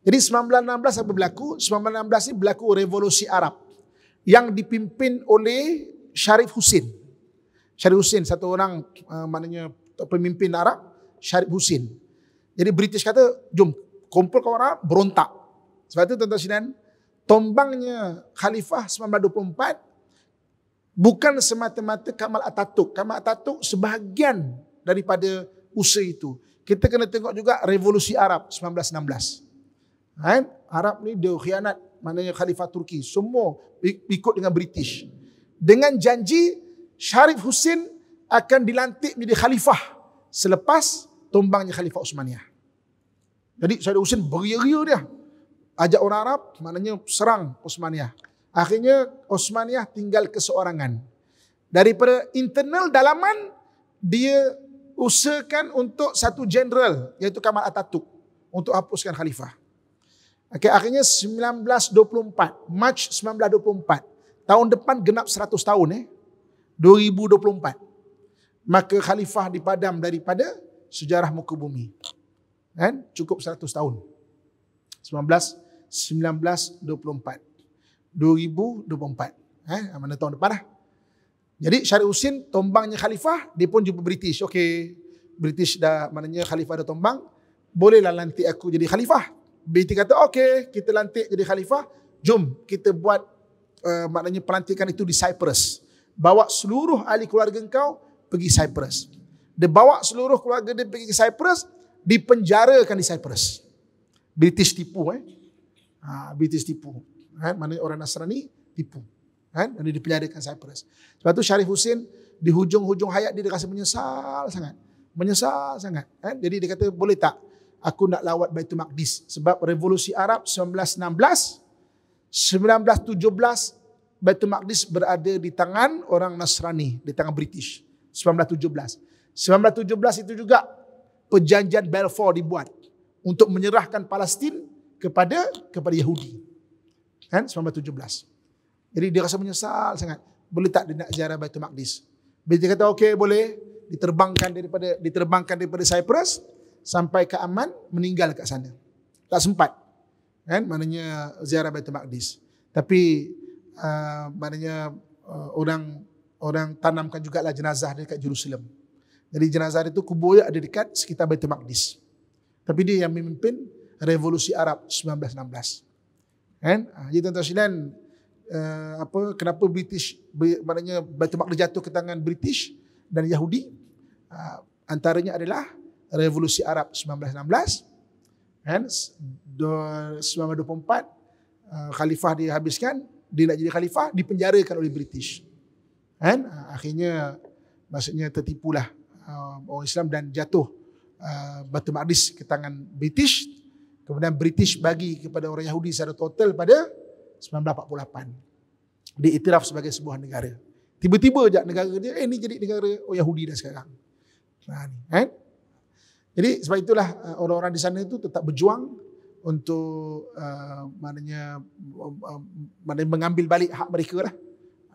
Jadi 1916 apa berlaku? 1916 ini berlaku revolusi Arab yang dipimpin oleh Sharif Hussein. Sharif Hussein satu orang uh, maknanya pemimpin Arab Sharif Hussein. Jadi British kata, jom kumpul kawan orang berontak. Sebab itu tuan-tuan tombangnya khalifah 1924 bukan semata-mata Kamal Atatuk. Kamal Atatuk sebahagian daripada usaha itu. Kita kena tengok juga revolusi Arab 1916. Kan? Arab ni dia khianat maknanya khalifah Turki. Semua ikut dengan British. Dengan janji Syarif Hussein akan dilantik menjadi khalifah selepas tombangnya khalifah Uthmaniyah. Jadi Syarif Hussein beria-ria dia ajak orang Arab, maknanya serang Osmaniyah. Akhirnya Osmaniyah tinggal keseorangan. Daripada internal dalaman, dia usahakan untuk satu jeneral, iaitu Kamal Atatuk, untuk hapuskan khalifah. Okay, akhirnya 1924, March 1924, tahun depan genap 100 tahun, eh, 2024. Maka khalifah dipadam daripada sejarah muka bumi. Kan? Cukup 100 tahun. 19 1924. 2024. Eh, ha, mana tahun depan lah. Jadi Syarif Husin tombangnya khalifah, dia pun jumpa British. Okey, British dah, maknanya khalifah dah tombang. Bolehlah lantik aku jadi khalifah. British kata, okey, kita lantik jadi khalifah. Jom, kita buat uh, maknanya pelantikan itu di Cyprus. Bawa seluruh ahli keluarga kau pergi Cyprus. Dia bawa seluruh keluarga dia pergi ke Cyprus, dipenjarakan di Cyprus. British tipu eh ha, British tipu. Kan? Mana orang Nasrani tipu. Kan? Dan dia dipeliharakan Cyprus. Sebab tu Syarif Husin di hujung-hujung hayat dia, dia rasa menyesal sangat. Menyesal sangat. Kan? Jadi dia kata boleh tak aku nak lawat Baitul Maqdis. Sebab revolusi Arab 1916, 1917 Baitul Maqdis berada di tangan orang Nasrani. Di tangan British. 1917. 1917 itu juga perjanjian Balfour dibuat untuk menyerahkan Palestin kepada kepada Yahudi. Kan 1917. Jadi dia rasa menyesal sangat. Boleh tak dia nak ziarah Baitul Maqdis? Bila dia kata okey boleh, diterbangkan daripada diterbangkan daripada Cyprus sampai ke Amman meninggal kat sana. Tak sempat. Kan? Maknanya ziarah Baitul Maqdis. Tapi uh, maknanya uh, orang orang tanamkan jugalah jenazah dia dekat Jerusalem. Jadi jenazah dia tu kubur dia ada dekat sekitar Baitul Maqdis. Tapi dia yang memimpin revolusi Arab 1916. Kan? Ha, jadi tuan-tuan silan, uh, eh, apa, kenapa British, maknanya Batu Maqdis jatuh ke tangan British dan Yahudi, uh, antaranya adalah revolusi Arab 1916, kan? 1924, uh, eh, khalifah dihabiskan, dia nak jadi khalifah, dipenjarakan oleh British. Kan? Uh, akhirnya, maksudnya tertipulah uh, orang Islam dan jatuh Uh, Batu Maqdis ke tangan British Kemudian British bagi kepada orang Yahudi secara total pada 1948. Diiktiraf sebagai sebuah negara. Tiba-tiba sejak negara dia, eh ni jadi negara oh, Yahudi dah sekarang. kan? Jadi sebab itulah uh, orang-orang di sana itu tetap berjuang untuk uh, maknanya, uh, maknanya mengambil balik hak mereka lah.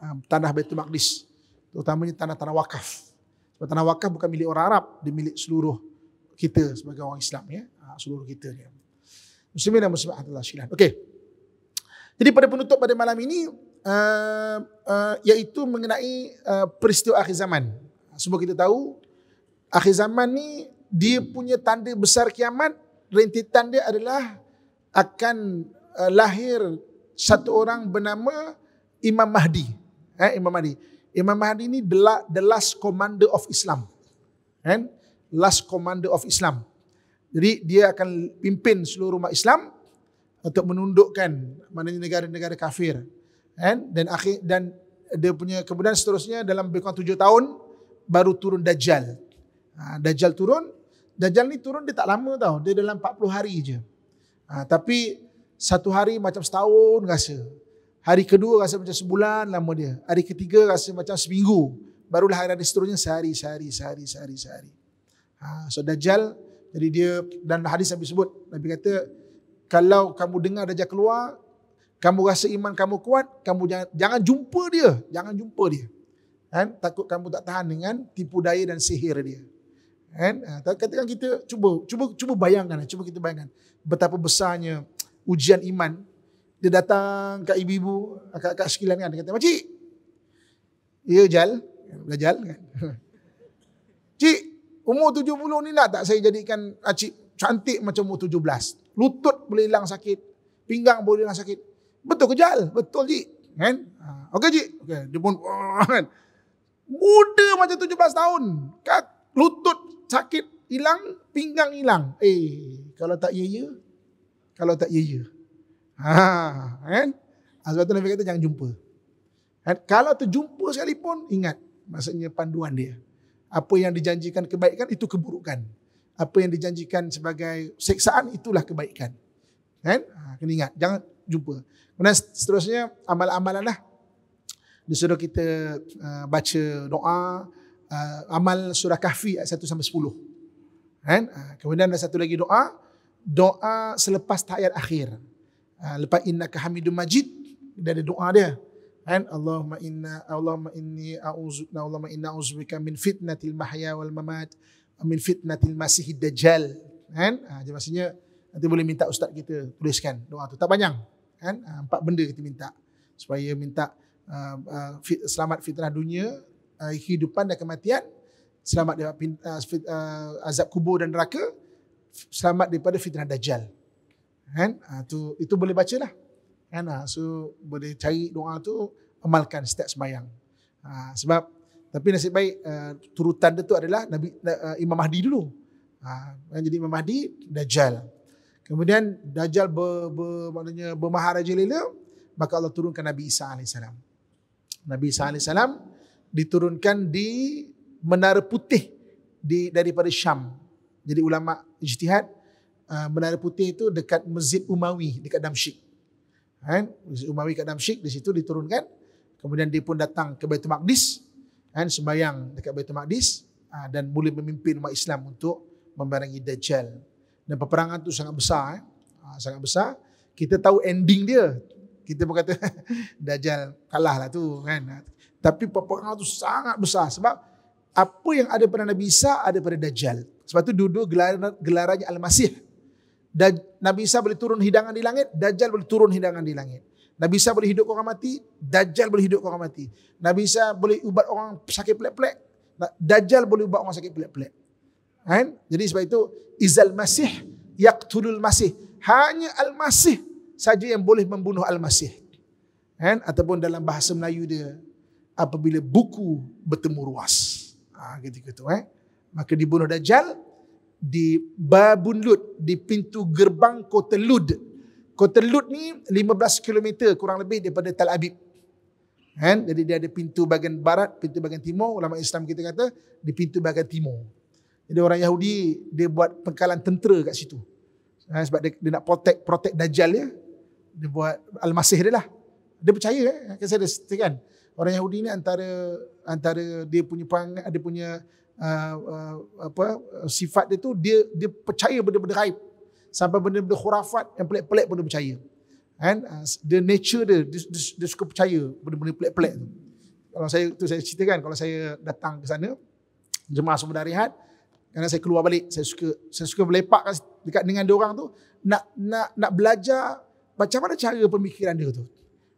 Uh, tanah Betul Maqdis. Terutamanya tanah-tanah wakaf. Sebab tanah wakaf bukan milik orang Arab, dia milik seluruh kita sebagai orang Islam ya. Uh, seluruh kita Ya. Muslimin dan muslimat Allah sekalian. Okey. Jadi pada penutup pada malam ini uh, uh, iaitu mengenai uh, peristiwa akhir zaman. Semua kita tahu akhir zaman ni dia punya tanda besar kiamat, rentetan dia adalah akan uh, lahir satu orang bernama Imam Mahdi. Eh, Imam Mahdi. Imam Mahdi ni the last commander of Islam. Kan? Eh? Last commander of Islam. Jadi dia akan pimpin seluruh umat Islam untuk menundukkan mana negara-negara kafir. Kan? Dan akhir dan dia punya kemudian seterusnya dalam lebih kurang tujuh tahun baru turun Dajjal. Ha, Dajjal turun. Dajjal ni turun dia tak lama tau. Dia dalam 40 hari je. Ha, tapi satu hari macam setahun rasa. Hari kedua rasa macam sebulan lama dia. Hari ketiga rasa macam seminggu. Barulah hari-hari seterusnya sehari, sehari, sehari, sehari, sehari. Ha, so Dajjal jadi dia dan hadis Nabi sebut, Nabi kata kalau kamu dengar dajjal keluar, kamu rasa iman kamu kuat, kamu jangan jangan jumpa dia, jangan jumpa dia. Kan? Takut kamu tak tahan dengan tipu daya dan sihir dia. Kan? Ha, tak katakan kita cuba cuba cuba bayangkan, lah, cuba kita bayangkan betapa besarnya ujian iman. Dia datang kat ibu-ibu, kat sekilan kan, dia kata, Makcik, dia ya, Jal, dah Jal kan. Cik, Umur 70 ni lah tak saya jadikan acik cantik macam umur 17. Lutut boleh hilang sakit. Pinggang boleh hilang sakit. Betul ke Jal? Betul cik. Kan? Ha, okey cik. okay. Dia pun. Kan? Muda macam 17 tahun. Lutut sakit hilang. Pinggang hilang. Eh. Kalau tak ya ya. Kalau tak ya ya. Ha, kan? Ha, sebab tu Nabi kata jangan jumpa. Kan? Kalau terjumpa sekalipun ingat. Maksudnya panduan dia apa yang dijanjikan kebaikan itu keburukan. Apa yang dijanjikan sebagai seksaan itulah kebaikan. Kan? Ha, kena ingat, jangan jumpa. Kemudian seterusnya amal-amalan lah. Disuruh kita uh, baca doa, uh, amal surah kahfi ayat 1 sampai 10. Kan? Ha, kemudian ada satu lagi doa, doa selepas tahiyat akhir. Uh, lepas inna hamidum majid, dia ada doa dia. And Allahumma inna Allahumma inni a'udzu Allahumma inna a'udzu bika min fitnatil mahya wal mamat min fitnatil masihid dajjal kan ha, jadi maksudnya nanti boleh minta ustaz kita tuliskan doa tu tak panjang kan ha, empat benda kita minta supaya minta uh, uh, fit, selamat fitrah dunia uh, kehidupan dan kematian selamat daripada uh, fit, uh, azab kubur dan neraka selamat daripada fitnah dajjal kan ha, tu itu boleh bacalah Kan? Ah, so boleh cari doa tu amalkan setiap semayang. Ha, ah, sebab tapi nasib baik uh, turutan dia tu adalah Nabi uh, Imam Mahdi dulu. Ha, jadi Imam Mahdi Dajjal. Kemudian Dajjal ber, ber, maknanya bermaharaja lela maka Allah turunkan Nabi Isa AS. Nabi Isa AS diturunkan di Menara Putih di daripada Syam. Jadi ulama ijtihad uh, Menara Putih itu dekat Masjid Umawi dekat Damsyik kan Umawi kat Damsyik di situ diturunkan kemudian dia pun datang ke Baitul Maqdis kan sembahyang dekat Baitul Maqdis ha, dan boleh memimpin umat Islam untuk memerangi Dajjal dan peperangan tu sangat besar eh? Ha, sangat besar kita tahu ending dia kita pun kata Dajjal kalah lah tu kan ha, tapi peperangan tu sangat besar sebab apa yang ada pada Nabi Isa ada pada Dajjal sebab tu dulu gelar, gelarannya Al-Masih Daj- Nabi Isa boleh turun hidangan di langit, Dajjal boleh turun hidangan di langit. Nabi Isa boleh hidup orang mati, Dajjal boleh hidup orang mati. Nabi Isa boleh ubat orang sakit pelik-pelik, Dajjal boleh ubat orang sakit pelik-pelik. Kan? Jadi sebab itu, Izal Masih, Yaqtulul Masih. Hanya Al-Masih saja yang boleh membunuh Al-Masih. Kan? Ataupun dalam bahasa Melayu dia, apabila buku bertemu ruas. Ha, gitu-gitu. Eh? Maka dibunuh Dajjal, di Babun Lut di pintu gerbang kota Lut. Kota Lut ni 15 km kurang lebih daripada Tel Abib. Kan? Jadi dia ada pintu bahagian barat, pintu bahagian timur. Ulama Islam kita kata di pintu bahagian timur. Jadi orang Yahudi dia buat pengkalan tentera kat situ. Ha, sebab dia, dia nak protect protect Dajjal ya. Dia buat Al-Masih dia lah. Dia percaya eh? kan? Saya ada kan? Orang Yahudi ni antara antara dia punya pang, dia punya Uh, uh, apa uh, sifat dia tu dia dia percaya benda-benda raib sampai benda-benda khurafat yang pelik-pelik pun dia percaya kan the nature dia dia, dia, dia suka percaya benda-benda pelik-pelik tu kalau saya tu saya ceritakan kalau saya datang ke sana jemaah semua dah rehat kerana saya keluar balik saya suka saya suka melepak dekat dengan dia orang tu nak nak nak belajar macam mana cara pemikiran dia tu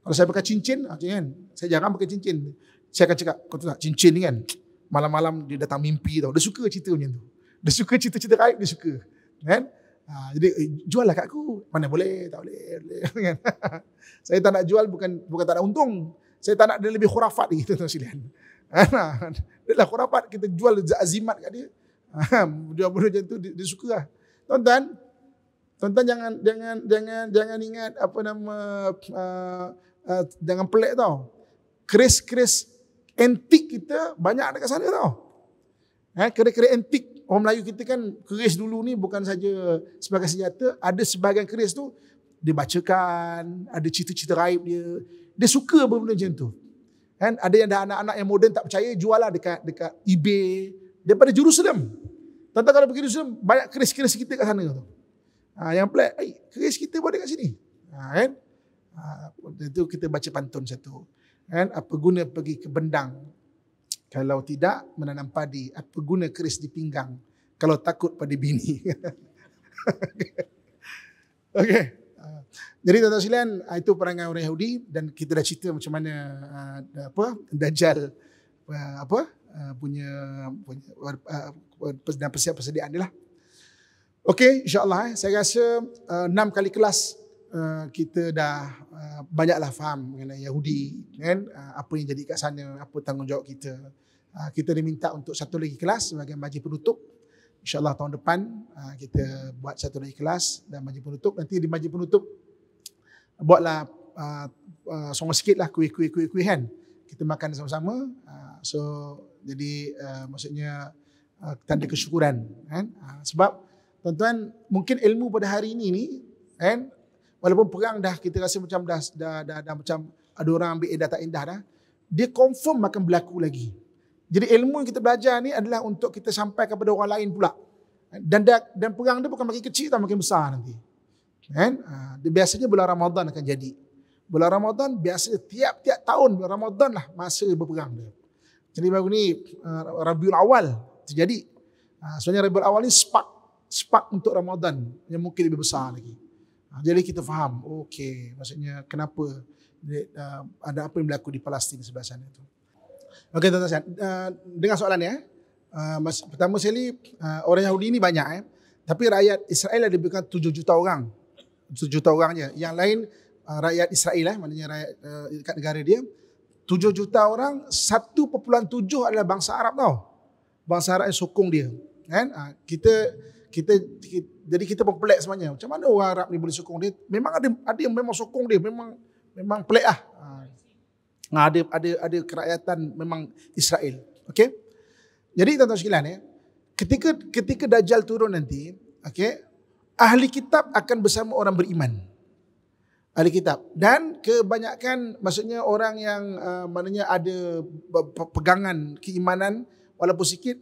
kalau saya pakai cincin ah, kan saya jarang pakai cincin saya akan cakap kau tahu tak cincin ni kan malam-malam dia datang mimpi tau. Dia suka cerita macam tu. Dia suka cerita-cerita raib, dia suka. Kan? Ha, jadi eh, jual lah kat aku. Mana boleh, tak boleh. boleh. Kan? saya tak nak jual bukan bukan tak nak untung. Saya tak nak dia lebih khurafat lagi tu tuan sekalian. Ha, kan? dia lah khurafat, kita jual azimat kat dia. dia ha, boleh macam tu, dia, dia suka lah. Tuan-tuan, tuan-tuan jangan, jangan, jangan, jangan ingat apa nama, uh, uh, jangan pelik tau. Keris-keris antik kita banyak dekat sana tau. Eh, kera-kera antik. Orang Melayu kita kan keris dulu ni bukan saja sebagai senjata. Ada sebahagian keris tu dia bacakan. Ada cerita-cerita raib dia. Dia suka benda-benda macam tu. Kan? Ada yang dah anak-anak yang moden tak percaya jual dekat, dekat ebay. Daripada Jerusalem. Tentang kalau pergi Jerusalem banyak keris-keris kita kat sana Ha, yang pelik, keris kita buat dekat sini. Ha, kan? Ha, ah, itu kita baca pantun satu kan apa guna pergi ke bendang kalau tidak menanam padi apa guna keris di pinggang kalau takut pada bini okey okay. Ah. jadi tuan-tuan sekalian ah, itu perangai orang Yahudi dan kita dah cerita macam mana ah, apa dajjal apa punya punya persediaan persediaan dia lah. Okey, insya eh. saya rasa uh, 6 kali kelas Eh, kita dah uh, banyaklah faham mengenai Yahudi kan uh, apa yang jadi kat sana apa tanggungjawab kita uh, kita diminta untuk satu lagi kelas sebagai majlis penutup insyaallah tahun depan uh, kita buat satu lagi kelas dan majlis penutup nanti di majlis penutup buatlah uh, uh, song sikitlah kuih-kuih kuih-kuih kan kita makan sama-sama uh, so jadi uh, maksudnya uh, tanda kesyukuran kan uh, sebab tuan-tuan mungkin ilmu pada hari ini ni kan Walaupun perang dah kita rasa macam dah dah dah, dah macam ada orang ambil data indah dah. Dia confirm akan berlaku lagi. Jadi ilmu yang kita belajar ni adalah untuk kita sampai kepada orang lain pula. Dan dan, dan perang dia bukan makin kecil tapi makin besar nanti. Kan? Ha, biasanya bulan Ramadan akan jadi. Bulan Ramadan biasa tiap-tiap tahun bulan Ramadan lah masa berperang dia. Jadi baru ni ha, Rabiul Awal terjadi. Uh, sebenarnya Rabiul Awal ni spark spark untuk Ramadan yang mungkin lebih besar lagi. Ah, jadi kita faham, okey, maksudnya kenapa ah, ada apa yang berlaku di Palestin sebelah sana tu. Okey, tuan-tuan sekalian, ah, dengan soalan ni eh. pertama sekali orang Yahudi ni banyak eh. Tapi rakyat Israel ada bukan 7 juta orang. 7 juta orang je. Yang lain rakyat Israel eh, maknanya rakyat dekat negara dia 7 juta orang, 1.7 adalah bangsa Arab tau. Bangsa Arab yang sokong dia. Kan? Kita kita, kita jadi kita pun pelik sebenarnya. Macam mana orang Arab ni boleh sokong dia? Memang ada ada yang memang sokong dia, memang memang pelik ah. Ha. ada ada ada kerakyatan memang Israel. Okey. Jadi tuan-tuan sekalian ya, ketika ketika Dajjal turun nanti, okey, ahli kitab akan bersama orang beriman. Ahli kitab dan kebanyakan maksudnya orang yang uh, maknanya ada pegangan keimanan walaupun sikit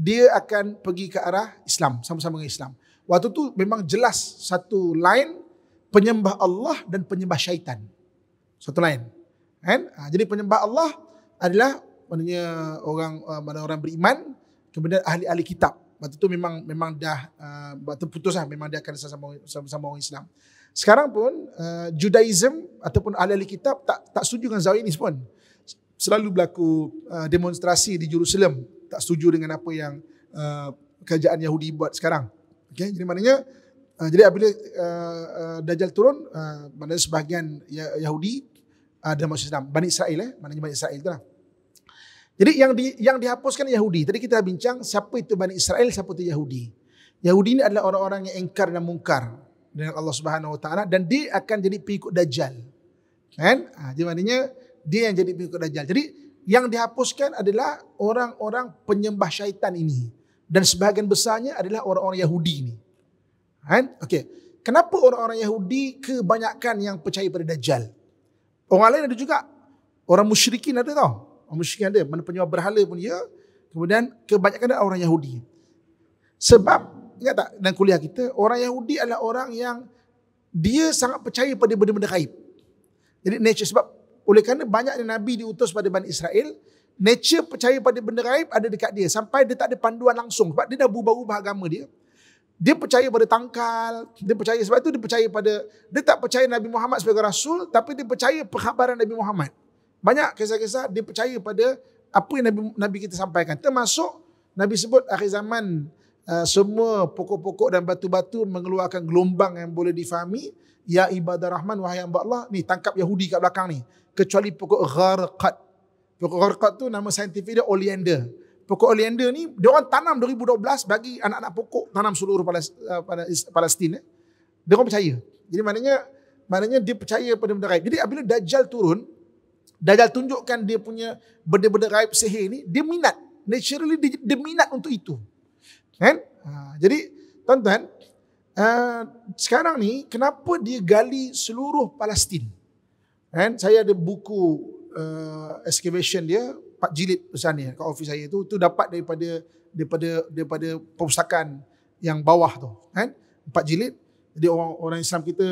dia akan pergi ke arah Islam sama-sama dengan Islam. Waktu tu memang jelas satu lain penyembah Allah dan penyembah syaitan. Satu lain. Kan? Ha, jadi penyembah Allah adalah maknanya orang eh, mana orang beriman kemudian ahli-ahli kitab. Waktu tu memang memang dah uh, waktu putus lah memang dia akan sama sama, orang Islam. Sekarang pun uh, Judaism ataupun ahli-ahli kitab tak tak setuju dengan zaum pun. Selalu berlaku uh, demonstrasi di Jerusalem tak setuju dengan apa yang uh, kerajaan Yahudi buat sekarang. Okay, jadi maknanya uh, jadi apabila uh, uh, Dajjal turun uh, maknanya sebahagian ya-, Yahudi uh, dalam masuk Islam, Bani Israel eh, maknanya Bani Israel itulah. Jadi yang di, yang dihapuskan Yahudi. Tadi kita bincang siapa itu Bani Israel, siapa itu Yahudi. Yahudi ini adalah orang-orang yang engkar dan mungkar dengan Allah Subhanahu Wa Taala dan dia akan jadi pengikut Dajjal. Kan? Uh, jadi maknanya dia yang jadi pengikut Dajjal. Jadi yang dihapuskan adalah orang-orang penyembah syaitan ini dan sebahagian besarnya adalah orang-orang Yahudi ini. Kan? Okey. Kenapa orang-orang Yahudi kebanyakan yang percaya pada Dajjal? Orang lain ada juga. Orang musyrikin ada tau. Orang musyrikin ada. Mana penyebab berhala pun ya. Kemudian kebanyakan adalah orang Yahudi. Sebab, ingat tak dalam kuliah kita, orang Yahudi adalah orang yang dia sangat percaya pada benda-benda kaib. Jadi nature sebab oleh kerana banyaknya Nabi diutus pada Bani Israel, nature percaya pada benda raib ada dekat dia sampai dia tak ada panduan langsung sebab dia dah berubah-ubah agama dia dia percaya pada tangkal dia percaya sebab tu dia percaya pada dia tak percaya Nabi Muhammad sebagai rasul tapi dia percaya perkhabaran Nabi Muhammad banyak kisah-kisah dia percaya pada apa yang Nabi, Nabi kita sampaikan termasuk Nabi sebut akhir zaman uh, semua pokok-pokok dan batu-batu mengeluarkan gelombang yang boleh difahami ya ibadah rahman wahai hamba Allah ni tangkap Yahudi kat belakang ni kecuali pokok gharqat Pokok rokok tu nama saintifik dia oleander. Pokok oleander ni dia orang tanam 2012 bagi anak-anak pokok tanam seluruh eh, Palestin eh. Dia orang percaya. Jadi maknanya maknanya dia percaya pada benda raib. Jadi apabila Dajjal turun Dajjal tunjukkan dia punya benda-benda raib sihir ni, dia minat. Naturally dia, dia minat untuk itu. Kan? Ha, jadi tuan-tuan, Uh, sekarang ni kenapa dia gali seluruh Palestin? Kan? Saya ada buku uh, excavation dia empat jilid pesan ni kat office saya tu tu dapat daripada daripada daripada perpustakaan yang bawah tu kan empat jilid jadi orang orang Islam kita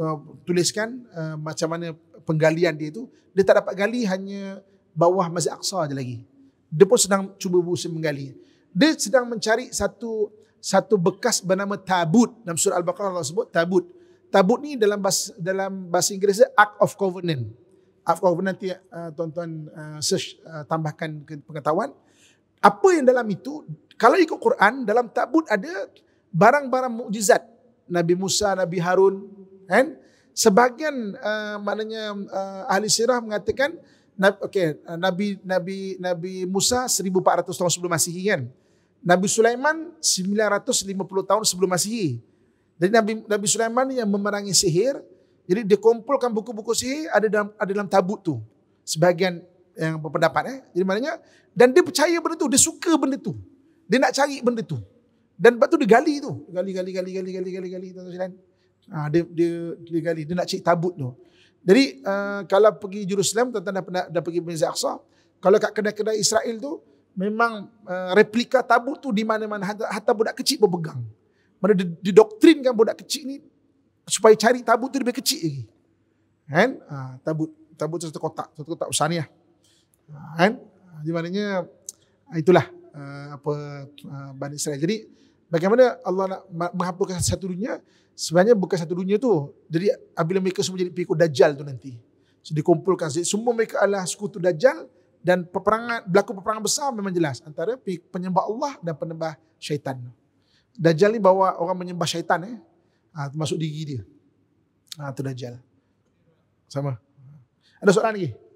uh, tuliskan uh, macam mana penggalian dia tu dia tak dapat gali hanya bawah Masjid Aqsa je lagi dia pun sedang cuba berusaha menggali dia sedang mencari satu satu bekas bernama tabut dalam surah al-baqarah Allah sebut tabut tabut ni dalam bahasa dalam bahasa Inggeris dia, ark of covenant Of course nanti uh, tuan-tuan uh, search uh, tambahkan ke pengetahuan. Apa yang dalam itu, kalau ikut Quran, dalam tabut ada barang-barang mukjizat Nabi Musa, Nabi Harun. Kan? sebagian uh, maknanya uh, ahli sirah mengatakan, okay, uh, Nabi, Nabi, Nabi Musa 1400 tahun sebelum Masihi kan? Nabi Sulaiman 950 tahun sebelum Masihi. Jadi Nabi, Nabi Sulaiman yang memerangi sihir, jadi dia kumpulkan buku-buku sih ada dalam ada dalam tabut tu. Sebagian yang berpendapat eh. Jadi maknanya dan dia percaya benda tu, dia suka benda tu. Dia nak cari benda tu. Dan lepas tu dia gali tu. Gali gali gali gali gali gali gali tuan -tuan. Ha, dia, dia, dia gali, dia nak cari tabut tu. Jadi uh, kalau pergi Jerusalem, tuan-tuan dah, pernah, dah pergi Masjid Aqsa, kalau kat kedai-kedai Israel tu, memang uh, replika tabut tu di mana-mana, hatta, hatta budak kecil berpegang. Mana didoktrinkan budak kecil ni, supaya cari tabut tu lebih kecil lagi. Kan? Ha, tabut tabut satu kotak, satu kotak besar ni lah. Ha, kan? Ha, jadi maknanya ha, itulah apa uh, Bani Israel. Jadi bagaimana Allah nak menghapuskan satu dunia? Sebenarnya bukan satu dunia tu. Jadi apabila mereka semua jadi pengikut dajjal tu nanti. So dikumpulkan semua mereka adalah sekutu dajjal dan peperangan berlaku peperangan besar memang jelas antara penyembah Allah dan penyembah syaitan. Dajjal ni bawa orang menyembah syaitan eh. Ah ha, termasuk diri dia. Ah ha, tu dajal. Sama. Ada soalan lagi?